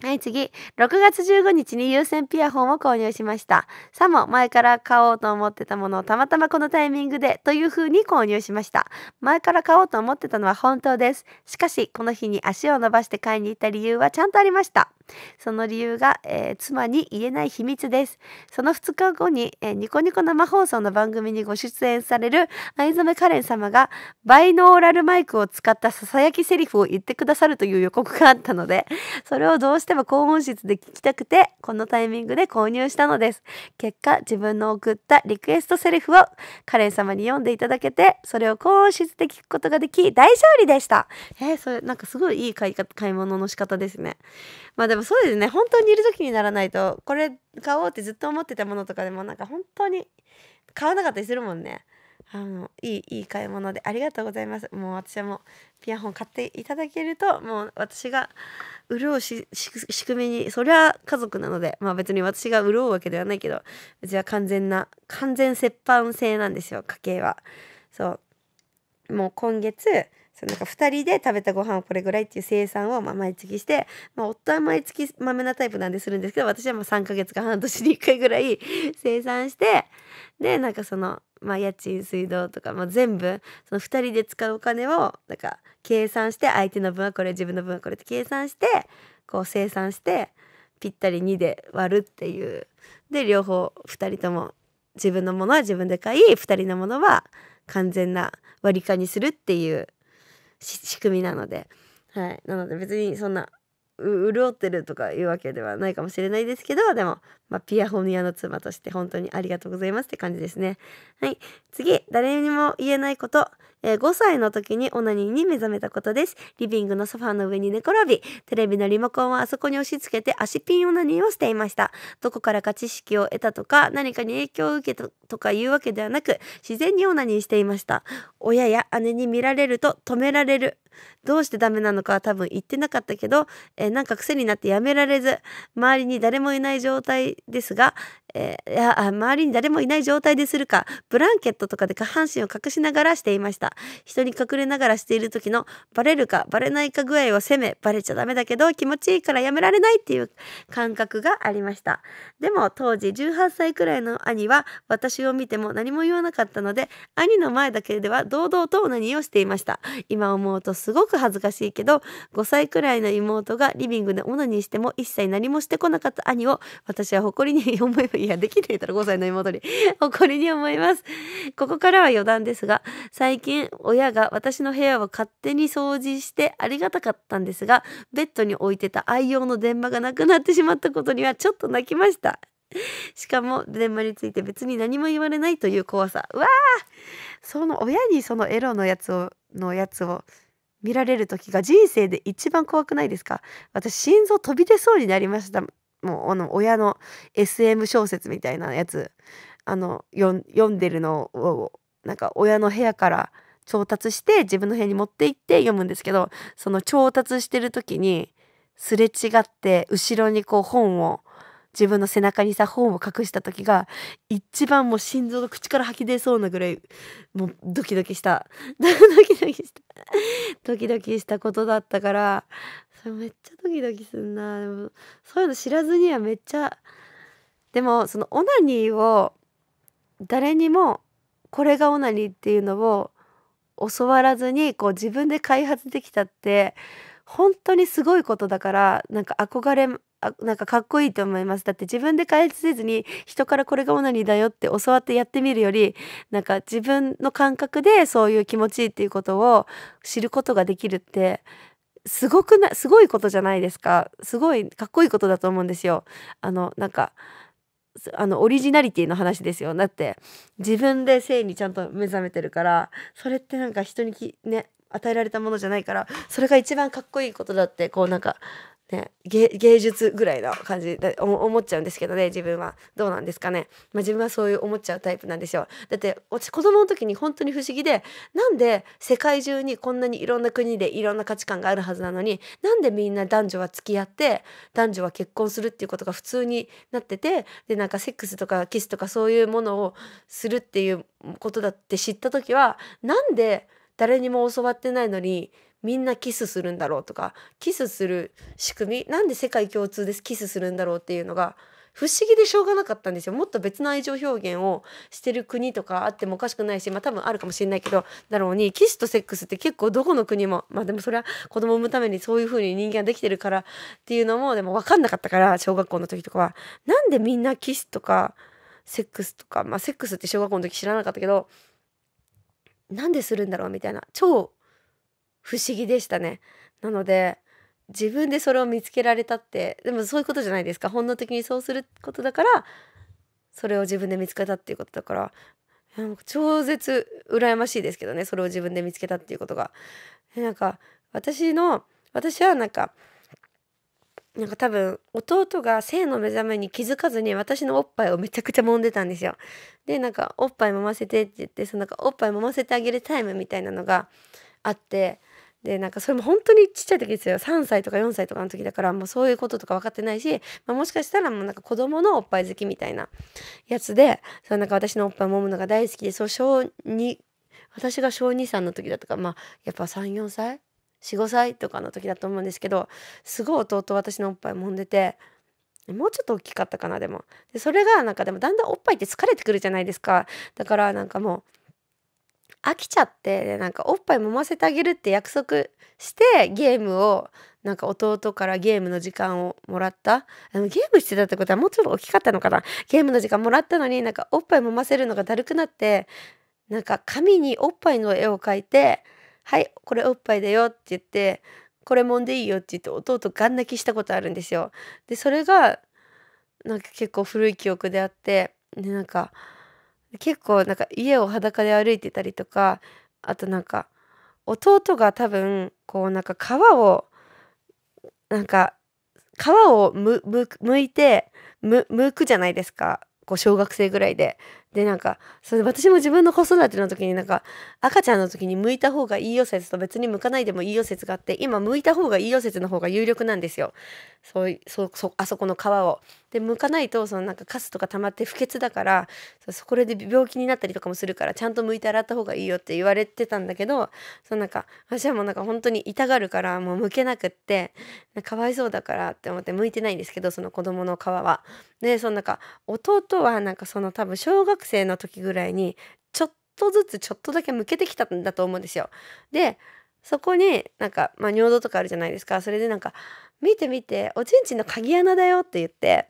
Speaker 1: はい、次。6月15日に優先ピアホンを購入しました。さも前から買おうと思ってたものをたまたまこのタイミングでという風に購入しました。前から買おうと思ってたのは本当です。しかし、この日に足を伸ばして買いに行った理由はちゃんとありました。その理由が、えー、妻に言えない秘密です。その2日後に、えー、ニコニコ生放送の番組にご出演される藍染カレン様がバイノーラルマイクを使ったささやきセリフを言ってくださるという予告があったので、それをどうしても高音質で聞きたくて、このタイミングで購入したのです。結果、自分の送ったリクエストセリフをカレン様に読んでいただけて、それを高音質で聞くことができ、大勝利でした。えー、それなんかすごいいい買い買い物の仕方ですね。まあでもそうですね本当にいる時にならないとこれ買おうってずっと思ってたものとかでもなんか本当に買わなかったりするもんねあのいいいい買い物でありがとうございますもう私はもうピアホン買っていただけるともう私が潤うし仕組みにそりゃ家族なのでまあ別に私が潤うわけではないけどうちは完全な完全折半制なんですよ家計はそうもう今月そのなんか2人で食べたご飯はこれぐらいっていう生産をまあ毎月して、まあ、夫は毎月まめなタイプなんでするんですけど私はまあ3ヶ月か半年に1回ぐらい生産してでなんかその、まあ、家賃水道とか、まあ、全部その2人で使うお金をなんか計算して相手の分はこれ自分の分はこれって計算してこう生産してぴったり2で割るっていうで両方2人とも自分のものは自分で買い2人のものは完全な割り勘にするっていう 仕組みなので、はい、なので別にそんな潤ってるとかいうわけではないかもしれないですけどでも、まあ、ピアホニアの妻として本当にありがとうございますって感じですね。はい、次誰にも言えないことえー、5歳の時にオナニーに目覚めたことです。リビングのソファーの上に寝転び、テレビのリモコンはあそこに押し付けて足ピンオナニーをしていました。どこからか知識を得たとか、何かに影響を受けたとかいうわけではなく、自然にオナニーしていました。親や姉に見られると止められる。どうしてダメなのかは多分言ってなかったけど、えー、なんか癖になってやめられず、周りに誰もいない状態ですが、えー、いや周りに誰もいない状態でするか、ブランケットとかで下半身を隠しながらしていました。人に隠れながらしている時のバレるかバレないか具合を責めバレちゃダメだけど気持ちいいからやめられないっていう感覚がありましたでも当時18歳くらいの兄は私を見ても何も言わなかったので兄の前だけでは堂々と何をしていました今思うとすごく恥ずかしいけど5歳くらいの妹がリビングでオナニーしても一切何もしてこなかった兄を私は誇りに思いいやできないたら5歳の妹に誇りに思いますここからは余談ですが最近年親が私の部屋を勝手に掃除してありがたかったんですがベッドに置いてた愛用の電話がなくなってしまったことにはちょっと泣きましたしかも電話について別に何も言われないという怖さうわーその親にそのエロのやつをのやつを見られる時が人生で一番怖くないですか私心臓飛び出そうになりましたもうあの親の SM 小説みたいなやつあの読んでるのをなんか親の部屋から調達して自分の部屋に持って行って読むんですけどその調達してる時にすれ違って後ろにこう本を自分の背中にさ本を隠した時が一番もう心臓の口から吐き出そうなぐらいもうドキドキした ドキドキしたドキドキしたことだったからそれめっちゃドキドキすんなでもそういうの知らずにはめっちゃでもそのオナニーを誰にもこれがオナニーっていうのを教わらずにこう自分で開発できたって本当にすごいことだからなんか憧れあなんかかっこいいと思いますだって自分で開発せずに人からこれがオナニーだよって教わってやってみるよりなんか自分の感覚でそういう気持ちいいっていうことを知ることができるってすごくなすごいことじゃないですかすごいかっこいいことだと思うんですよ。あのなんかあのオリジナリティの話ですよだって自分で性にちゃんと目覚めてるからそれってなんか人にね与えられたものじゃないからそれが一番かっこいいことだってこうなんかね、芸術ぐらいの感じで思っちゃうんですけどね自分はどうなんですかね、まあ、自分はそういう思っちゃうタイプなんですよだって私子供の時に本当に不思議でなんで世界中にこんなにいろんな国でいろんな価値観があるはずなのになんでみんな男女は付き合って男女は結婚するっていうことが普通になっててでなんかセックスとかキスとかそういうものをするっていうことだって知った時はなんで誰にも教わってないのにみんなキスするんだろうとかキスする仕組みなんで世界共通ですキスするんだろうっていうのが不思議でしょうがなかったんですよもっと別の愛情表現をしてる国とかあってもおかしくないしまあ多分あるかもしれないけどだろうにキスとセックスって結構どこの国もまあでもそれは子供を産むためにそういう風に人間ができてるからっていうのもでも分かんなかったから小学校の時とかはなんでみんなキスとかセックスとかまあセックスって小学校の時知らなかったけどなんでするんだろうみたいな超不思議でしたね。なので自分でそれを見つけられたってでもそういうことじゃないですか本能的にそうすることだからそれを自分で見つけたっていうことだから超絶羨ましいですけどねそれを自分で見つけたっていうことが。なんか私の私はなんかなんか多分弟が性の目覚めに気づかずに私のおっぱいをめちゃくちゃ揉んでたんですよ。でなんかおっぱい揉ませてって言ってそのなんかおっぱい揉ませてあげるタイムみたいなのがあってでなんかそれも本当にちっちゃい時ですよ3歳とか4歳とかの時だからもうそういうこととか分かってないし、まあ、もしかしたらもうなんか子供のおっぱい好きみたいなやつでそのなんか私のおっぱい揉むのが大好きでそう小2私が小2さんの時だとかまあやっぱ34歳45歳とかの時だと思うんですけどすごい弟私のおっぱい揉んでて。もうちょっと大きかったかなでもでそれがなんかでもだんだんおっぱいって疲れてくるじゃないですかだからなんかもう飽きちゃってでなんかおっぱい揉ませてあげるって約束してゲームをなんか弟からゲームの時間をもらったあのゲームしてたってことはもうちょっと大きかったのかなゲームの時間もらったのになんかおっぱい揉ませるのがだるくなってなんか紙におっぱいの絵を描いて「はいこれおっぱいだよ」って言って「これもんでいいよ」って言って弟ガン泣きしたことあるんですよ。でそれがなんか結構古い記憶であってでなんか結構なんか家を裸で歩いてたりとかあとなんか弟が多分こうなんか皮をなんか皮をむむむいてむむくじゃないですかこう小学生ぐらいで。でなんかそれ私も自分の子育ての時になんか赤ちゃんの時に向いた方がいいよ説と別に向かないでもいいよ説があって今向いた方がいいよ説の方が有力なんですよそうそうあそこの皮を。で剥かないとそのなんかカスとか溜まって不潔だからそこで病気になったりとかもするからちゃんと剥いて洗った方がいいよって言われてたんだけどそのなんか私はもうなんか本当に痛がるからもう剥けなくってかわいそうだからって思って剥いてないんですけどその子供の皮は。でそのなんか弟はなんかその多分小学生の時ぐらいにちょっとずつちょっとだけ剥けてきたんだと思うんですよ。でそこになんか、まあ、尿道とかあるじゃないですかそれでなんか見て見ておちんちんの鍵穴だよって言って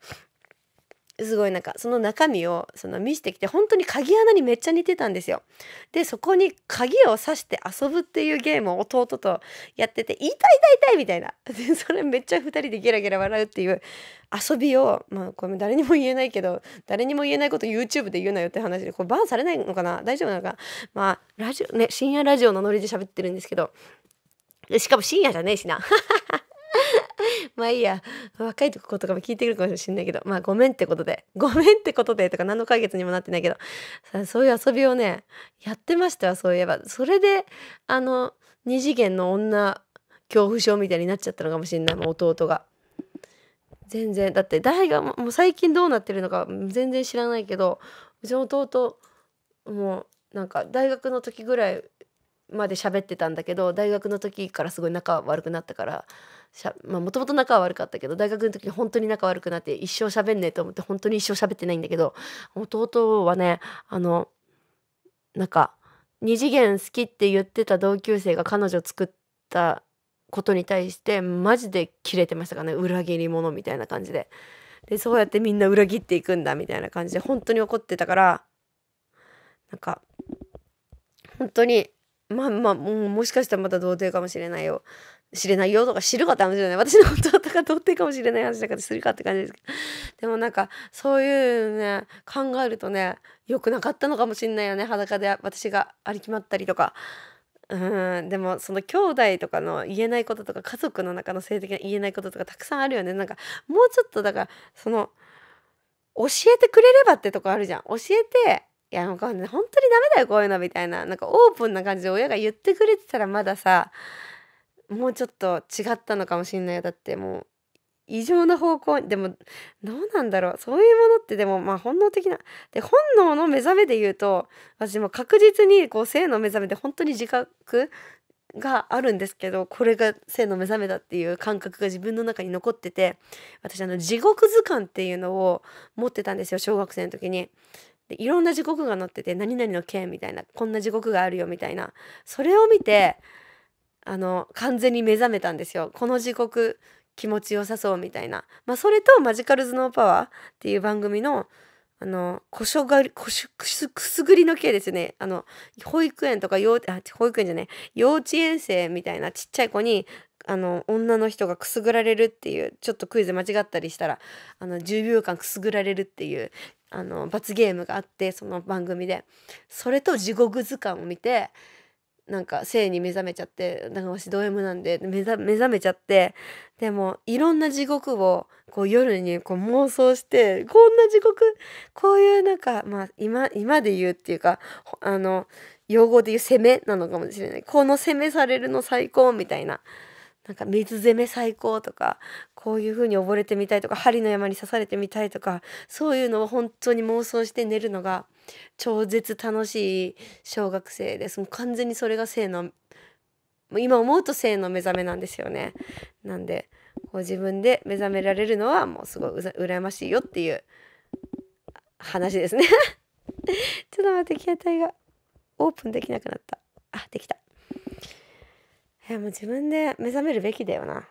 Speaker 1: すごいなんかその中身をその見してきて本当に鍵穴にめっちゃ似てたんですよ。でそこに鍵を刺して遊ぶっていうゲームを弟とやってて「痛い痛い痛い」みたいなでそれめっちゃ2人でゲラゲラ笑うっていう遊びをまあこれ誰にも言えないけど誰にも言えないこと YouTube で言うなよって話でこれバーンされないのかな大丈夫なのかまあラジオね深夜ラジオのノリで喋ってるんですけどしかも深夜じゃねえしな。まあいいや若い子とかも聞いてくるかもしれないけどまあごめんってことでごめんってことでとか何の解決にもなってないけどさそういう遊びをねやってましたそういえばそれであの二次元の女恐怖症みたいになっちゃったのかもしれないもう弟が。全然だって大がもう最近どうなってるのか全然知らないけどうちの弟もうなんか大学の時ぐらいまで喋ってたんだけど大学の時からすごい仲悪くなったからもともと仲は悪かったけど大学の時に本当に仲悪くなって一生喋んねえと思って本当に一生喋ってないんだけど弟はねあのなんか二次元好きって言ってた同級生が彼女作ったことに対してマジでキレてましたからね裏切り者みたいな感じで。でそうやってみんな裏切っていくんだみたいな感じで本当に怒ってたからなんか本当にまあまあもうもしかしたらまた童貞かもしれないよ知れないよとか知るかって話じゃない私の弟とだから童貞かもしれない話だからするかって感じですけどでもなんかそういうね考えるとね良くなかったのかもしれないよね裸で私が歩き回ったりとか。うんでもその兄弟とかの言えないこととか家族の中の性的な言えないこととかたくさんあるよねなんかもうちょっとだからその教えてくれればってとこあるじゃん教えていやもうこれ、本当にダメだよこういうのみたいななんかオープンな感じで親が言ってくれてたらまださもうちょっと違ったのかもしんないよだってもう異常な方向でもどうなんだろうそういうものってでもまあ本能的なで本能の目覚めで言うと私も確実にこう性の目覚めで本当に自覚があるんですけどこれが性の目覚めだっていう感覚が自分の中に残ってて私あの地獄図鑑っていうのを持ってたんですよ小学生の時に。でいろんな時刻が載ってて何々の刑みたいなこんな時刻があるよみたいなそれを見てあの完全に目覚めたんですよこの時刻気持ちよさそうみたいな、まあ、それと「マジカルズ・ノー・パワー」っていう番組のあのこしょがりこしくすくすぐりの系ですねあの保育園とか幼あ保育園じゃ幼稚園生みたいなちっちゃい子にあの女の人がくすぐられるっていうちょっとクイズ間違ったりしたらあの10秒間くすぐられるっていうあの罰ゲームがあってその番組でそれと地獄図鑑を見てなんか性に目覚めちゃってなんか私ド M なんで目覚めちゃってでもいろんな地獄をこう夜にこう妄想してこんな地獄こういうなんかまあ今今で言うっていうかあの用語で言う攻めなのかもしれないこの攻めされるの最高みたいななんか水攻め最高とかこういう風に溺れてみたいとか針の山に刺されてみたいとかそういうのを本当に妄想して寝るのが超絶楽しい小学生ですもう完全にそれが性の今思うと性の目覚めなんですよねなんでこう自分で目覚められるのはもうすごいうざ羨ましいよっていう話ですね ちょっと待って携帯がオープンできなくなったあできたいやもう自分で目覚めるべきだよな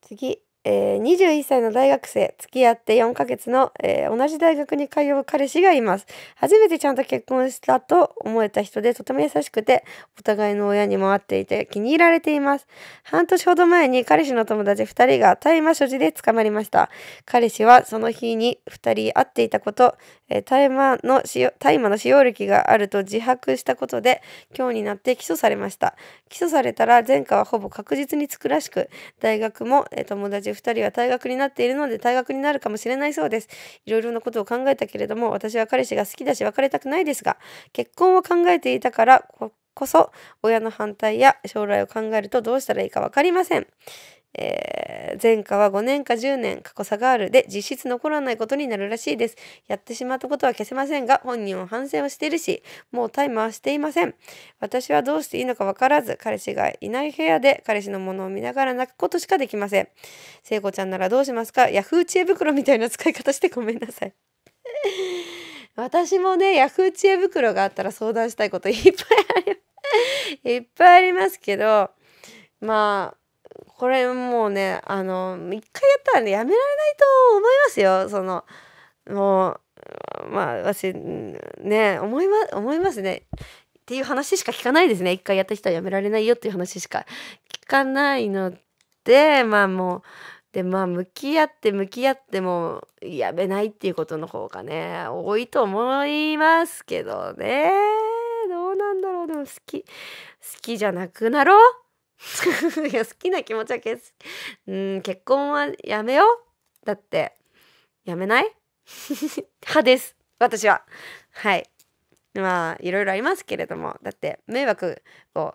Speaker 1: 次えー、21歳の大学生、付き合って4ヶ月の、えー、同じ大学に通う彼氏がいます。初めてちゃんと結婚したと思えた人で、とても優しくて、お互いの親にも会っていて気に入られています。半年ほど前に彼氏の友達2人が大麻所持で捕まりました。彼氏はその日に2人会っていたこと、えー、大麻の使用の使用歴があると自白したことで、今日になって起訴されました。起訴されたら前科はほぼ確実につくらしく、大学も、えー、友達2人は退学になっているので退学になるかもしれないそうです。いろいろなことを考えたけれども、私は彼氏が好きだし別れたくないですが、結婚を考えていたからこそ、親の反対や将来を考えるとどうしたらいいか分かりません。えー、前科は5年か10年過去差があるで実質残らないことになるらしいですやってしまったことは消せませんが本人は反省をしているしもうタイムはしていません私はどうしていいのか分からず彼氏がいない部屋で彼氏のものを見ながら泣くことしかできません聖子ちゃんならどうしますかヤフー知恵袋みたいな使い方してごめんなさい 私もねヤフー知恵袋があったら相談したいこといっぱいありいっぱいありますけどまあこれもうねあの一回やったらねやめられないと思いますよそのもうまあ私ね思い,、ま、思いますねっていう話しか聞かないですね一回やった人はやめられないよっていう話しか聞かないのでまあもうでまあ向き合って向き合ってもやめないっていうことの方がね多いと思いますけどねどうなんだろうでも好き好きじゃなくなろう いや好きな気持ちは消すうん結婚はやめようだってやめない 派です私ははいまあいろいろありますけれどもだって迷惑を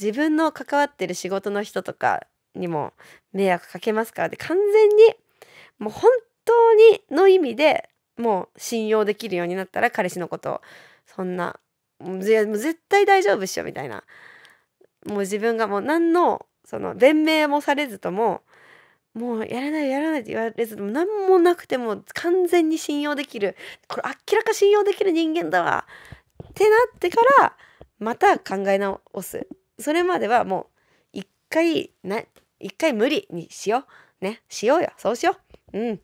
Speaker 1: 自分の関わってる仕事の人とかにも迷惑かけますからで完全にもう本当にの意味でもう信用できるようになったら彼氏のことをそんな絶対大丈夫っしょみたいなもう自分がもう何のその弁明もされずとももうやらないやらないって言われずとも何もなくても完全に信用できるこれ明らか信用できる人間だわってなってからまた考え直すそれまではもう一回な一回無理にしようねしようよそうしよううん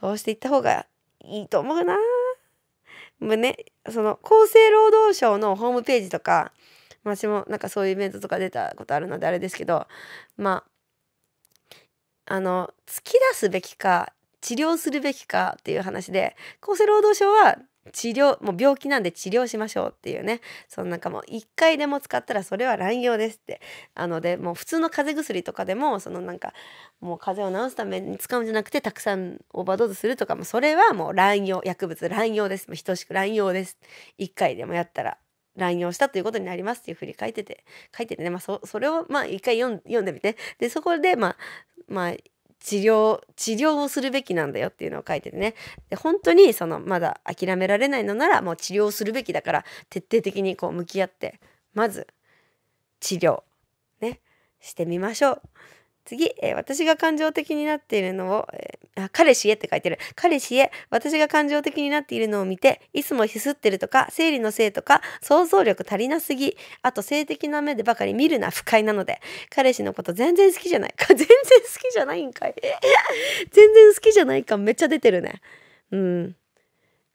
Speaker 1: そうしていった方がいいと思うなもうねその厚生労働省のホームページとか私もなんかそういうイベントとか出たことあるのであれですけどまああの突き出すべきか治療するべきかっていう話で厚生労働省は治療もう病気なんで治療しましょうっていうねそのなんかもう1回でも使ったらそれは乱用ですってあのでもう普通の風邪薬とかでもそのなんかもう風邪を治すために使うんじゃなくてたくさんオーバードーズするとかもそれはもう乱用薬物乱用です等しく乱用です1回でもやったら乱用したということになりますっていうふうに書いてて書いててね、まあ、そそれをまあ一回読ん読んでみてでそこでまあまあ治療治療をするべきなんだよっていうのを書いててねで本当にそのまだ諦められないのならもう治療するべきだから徹底的にこう向き合ってまず治療ねしてみましょう。次、えー、私が感情的になっているのを、えー、あ彼氏へって書いてる。彼氏へ、私が感情的になっているのを見て、いつもひすってるとか、生理のせいとか、想像力足りなすぎ、あと性的な目でばかり見るな、不快なので、彼氏のこと全然好きじゃない。全然好きじゃないんかい。全然好きじゃない感めっちゃ出てるね。うん。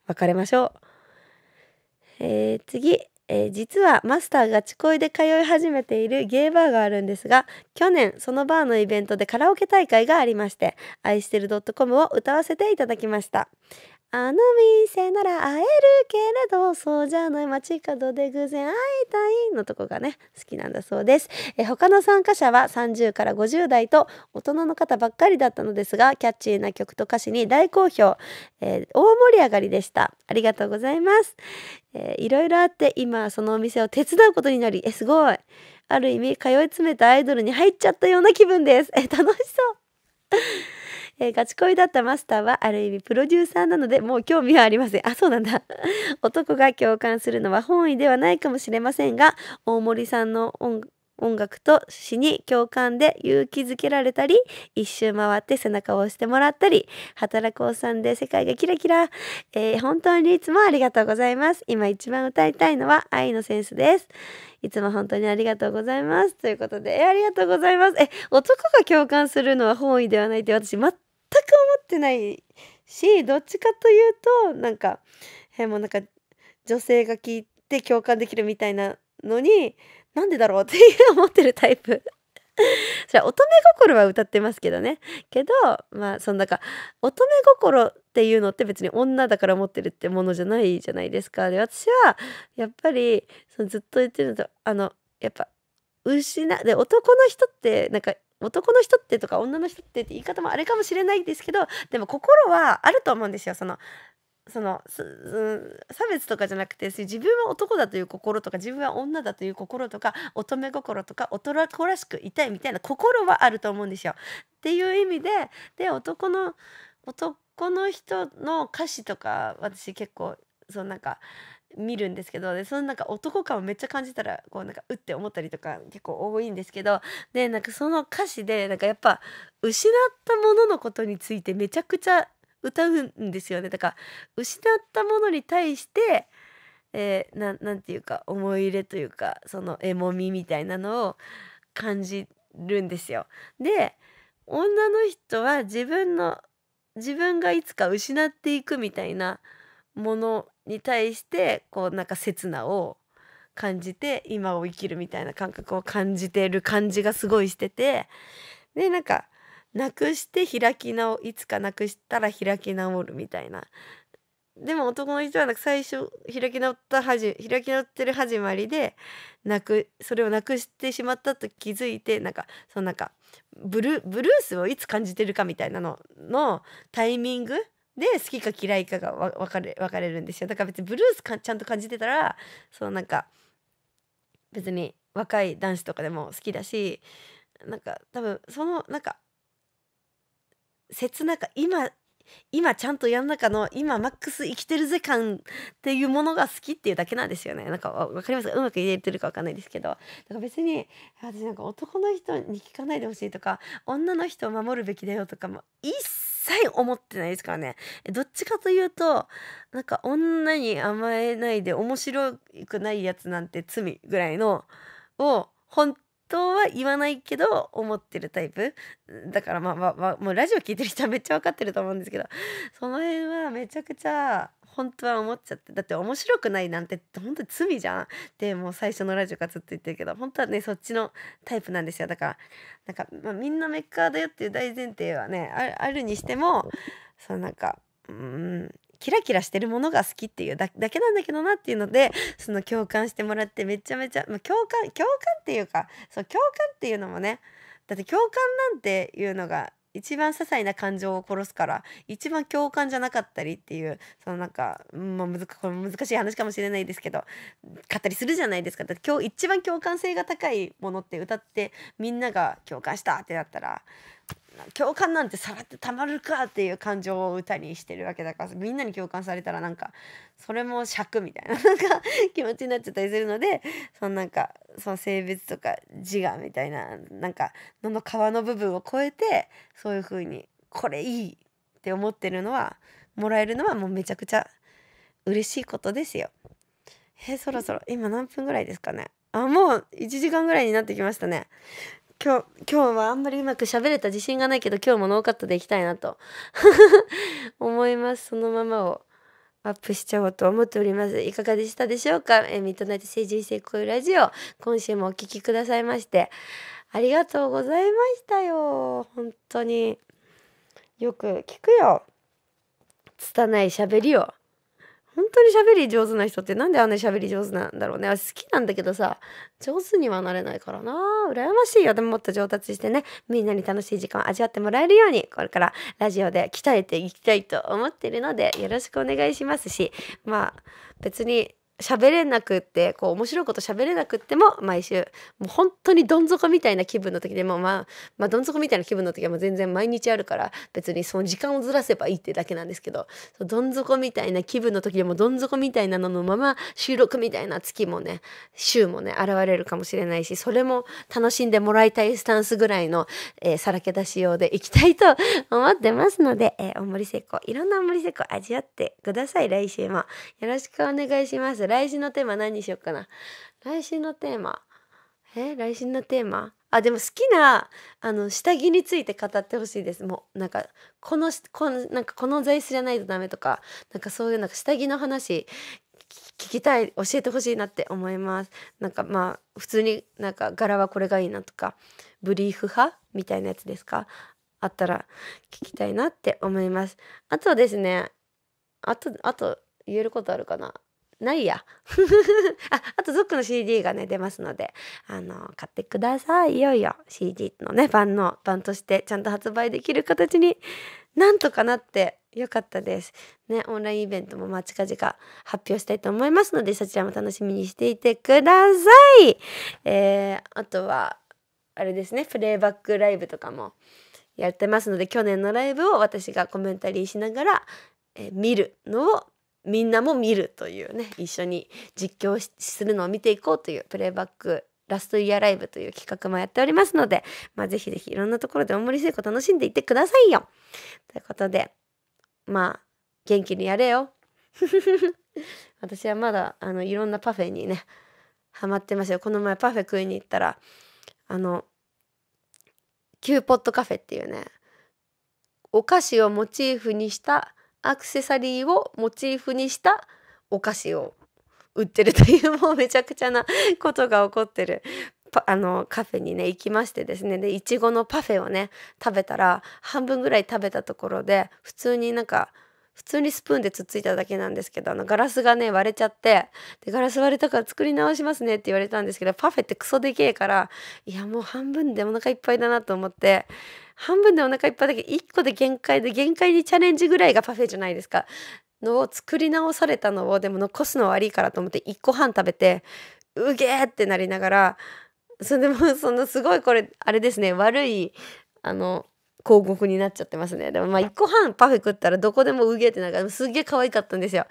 Speaker 1: 別れましょう。えー、次、えー、実はマスターが地恋で通い始めているゲーバーがあるんですが去年そのバーのイベントでカラオケ大会がありまして「愛してる .com」を歌わせていただきましたあの店なら会えるけれど、そうじゃない街角で偶然会いたいのとこがね、好きなんだそうです。え他の参加者は30から50代と大人の方ばっかりだったのですが、キャッチーな曲と歌詞に大好評、えー、大盛り上がりでした。ありがとうございます。いろいろあって今そのお店を手伝うことになり、え、すごい。ある意味、通い詰めたアイドルに入っちゃったような気分です。え、楽しそう。えー、ガチ恋だったマスターはある意味プロデューサーなのでもう興味はありません。あ、そうなんだ。男が共感するのは本意ではないかもしれませんが、大森さんの音音楽と詩に共感で勇気づけられたり一周回って背中を押してもらったり働くおっさんで世界がキラキラ、えー、本当にいつもありがとうございます今一番歌いたいのは愛のセンスですいつも本当にありがとうございますということで、えー、ありがとうございますえ男が共感するのは本意ではないって私ってないしどっちかというとなんかえもうなんか女性が聞いて共感できるみたいなのになんでだろうって思ってるタイプ。それ乙女心は歌ってますけどねけどまあそのなんか乙女心っていうのって別に女だから持ってるってものじゃないじゃないですかで私はやっぱりそのずっと言ってるのとあのやっぱ失で男の人ってなんか男の人ってとか女の人ってって言い方もあれかもしれないですけどでも心はあると思うんですよそのその差別とかじゃなくて自分は男だという心とか自分は女だという心とか乙女心とか男らしくいたいみたいな心はあると思うんですよ。っていう意味でで男の男の人の歌詞とか私結構そなんか見るんですけどでそのなんか男感をめっちゃ感じたらこうなんかうって思ったりとか結構多いんですけどでなんかその歌詞でなんかやっぱ失ったもののことについてめちゃくちゃ歌うんですよねだから失ったものに対してえー、ななんていうか思い入れというかそのえもみみたいなのを感じるんですよ。で女の人は自分の自分がいつか失っていくみたいなものに対してこうなんか刹那を感じて今を生きるみたいな感覚を感じてる感じがすごいしててでなんかなくして開き直いつかなくしたら開き直るみたいなでも男の人はなんか最初開き直ったはじ開き直ってる始まりでなくそれをなくしてしまったと気づいてなんかそのなんかブルブルースをいつ感じてるかみたいなののタイミングで好きか嫌いかが分かれ分かれるんですよだから別にブルースかちゃんと感じてたらそのなんか別に若い男子とかでも好きだしなんか多分そのなんか切なか今今ちゃんとやん中の今マックス生きてるぜ感っていうものが好きっていうだけなんですよねなんか分かりますうまく言えてるか分かんないですけどだから別に私なんか男の人に聞かないでほしいとか女の人を守るべきだよとかも一切切思ってないですからねどっちかというとなんか女に甘えないで面白くないやつなんて罪ぐらいのを本当は言わないけど思ってるタイプだからまあまあ、まあ、もうラジオ聞いてる人はめっちゃ分かってると思うんですけどその辺はめちゃくちゃ本当は思っちゃってだって面白くないなんて本当に罪じゃんでもう最初のラジオからずっと言ってるけど本当はねそっちのタイプなんですよだからなんか、まあ、みんなメッカーだよっていう大前提はねあるにしてもそのなんかうんキラキラしてるものが好きっていうだけなんだけどなっていうのでその共感してもらってめちゃめちゃ、まあ、共感共感っていうかそう共感っていうのもねだって共感なんていうのが一番些細な感情を殺すから一番共感じゃなかったりっていうそのなんか、まあ、難これ難しい話かもしれないですけど買ったりするじゃないですかだって今日一番共感性が高いものって歌ってみんなが共感したってなったら共感なんてさらってたまるかっていう感情を歌にしてるわけだからみんなに共感されたらなんかそれも尺みたいななんか気持ちになっちゃったりするのでそのなんかその性別とか自我みたいななんかのの皮の部分を超えてそういう風にこれいいって思ってるのはもらえるのはもうめちゃくちゃ嬉しいことですよ。えー、そろそろ今何分ぐらいですかねあもう1時間ぐらいになってきましたね。今日、今日はあんまりうまく喋れた自信がないけど、今日もノーカットでいきたいなと 思います。そのままをアップしちゃおうと思っております。いかがでしたでしょうかえー、ミッドナイト成人成功ラジオ、今週もお聴きくださいまして、ありがとうございましたよ。本当に。よく聞くよ。拙い喋りを。本当に喋り上手な人ってなんであんなに喋り上手なんだろうね。好きなんだけどさ、上手にはなれないからな。羨ましいよ。でももっと上達してね、みんなに楽しい時間を味わってもらえるように、これからラジオで鍛えていきたいと思ってるので、よろしくお願いしますし、まあ、別に喋れなくってこう面白いこと喋れなくっても毎週もう本当にどん底みたいな気分の時でもまあ、まあ、どん底みたいな気分の時はもう全然毎日あるから別にその時間をずらせばいいってだけなんですけどどん底みたいな気分の時でもどん底みたいなののまま収録みたいな月もね週もね現れるかもしれないしそれも楽しんでもらいたいスタンスぐらいの、えー、さらけ出しようでいきたいと 思ってますので、えー、大盛り成功いろんな大もり成功味わってください来週もよろしくお願いします来週のテーマ何にしよっかな。来週のテーマ。え来週のテーマあでも好きなあの下着について語ってほしいですもうなんかこのこのなんかこの材質じゃないとダメとかなんかそういうなんか下着の話聞きたい教えてほしいなって思いますなんかまあ普通になんか柄はこれがいいなとかブリーフ派みたいなやつですかあったら聞きたいなって思いますあとですねあとあと言えることあるかなないや。あ、あとゾックの CD がね、出ますので、あの、買ってください。いよいよ CD のね、版の、版としてちゃんと発売できる形になんとかなってよかったです。ね、オンラインイベントもまあ近々発表したいと思いますので、そちらも楽しみにしていてください。えー、あとは、あれですね、プレイバックライブとかもやってますので、去年のライブを私がコメンタリーしながら、えー、見るのをみんなも見るというね一緒に実況するのを見ていこうというプレイバックラストイヤーライブという企画もやっておりますので、まあ、ぜひぜひいろんなところで大森聖子楽しんでいってくださいよということでまあ元気にやれよ 私はまだあのいろんなパフェにねハマってますよこの前パフェ食いに行ったらあのキューポットカフェっていうねお菓子をモチーフにしたアクセサリーをモチーフにしたお菓子を売ってるというもうめちゃくちゃなことが起こってるあのカフェにね行きましてですねでいちごのパフェをね食べたら半分ぐらい食べたところで普通になんか普通にスプーンでつっついただけなんですけどあのガラスがね割れちゃってでガラス割れたから作り直しますねって言われたんですけどパフェってクソでけえからいやもう半分でお腹いっぱいだなと思って半分でお腹いっぱいだけど1個で限界で限界にチャレンジぐらいがパフェじゃないですか。のを作り直されたのをでも残すのは悪いからと思って1個半食べてうげーってなりながらそれでもそのすごいこれあれですね悪いあの広告になっちゃってますねでもまあ1個半パフェ食ったらどこでもうげってなんかすっげえ可愛かったんですよ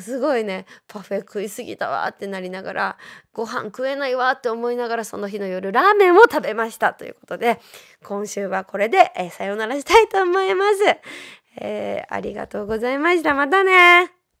Speaker 1: すごいねパフェ食いすぎたわってなりながらご飯食えないわって思いながらその日の夜ラーメンを食べましたということで今週はこれで、えー、さようならしたいと思います、えー、ありがとうございましたまたね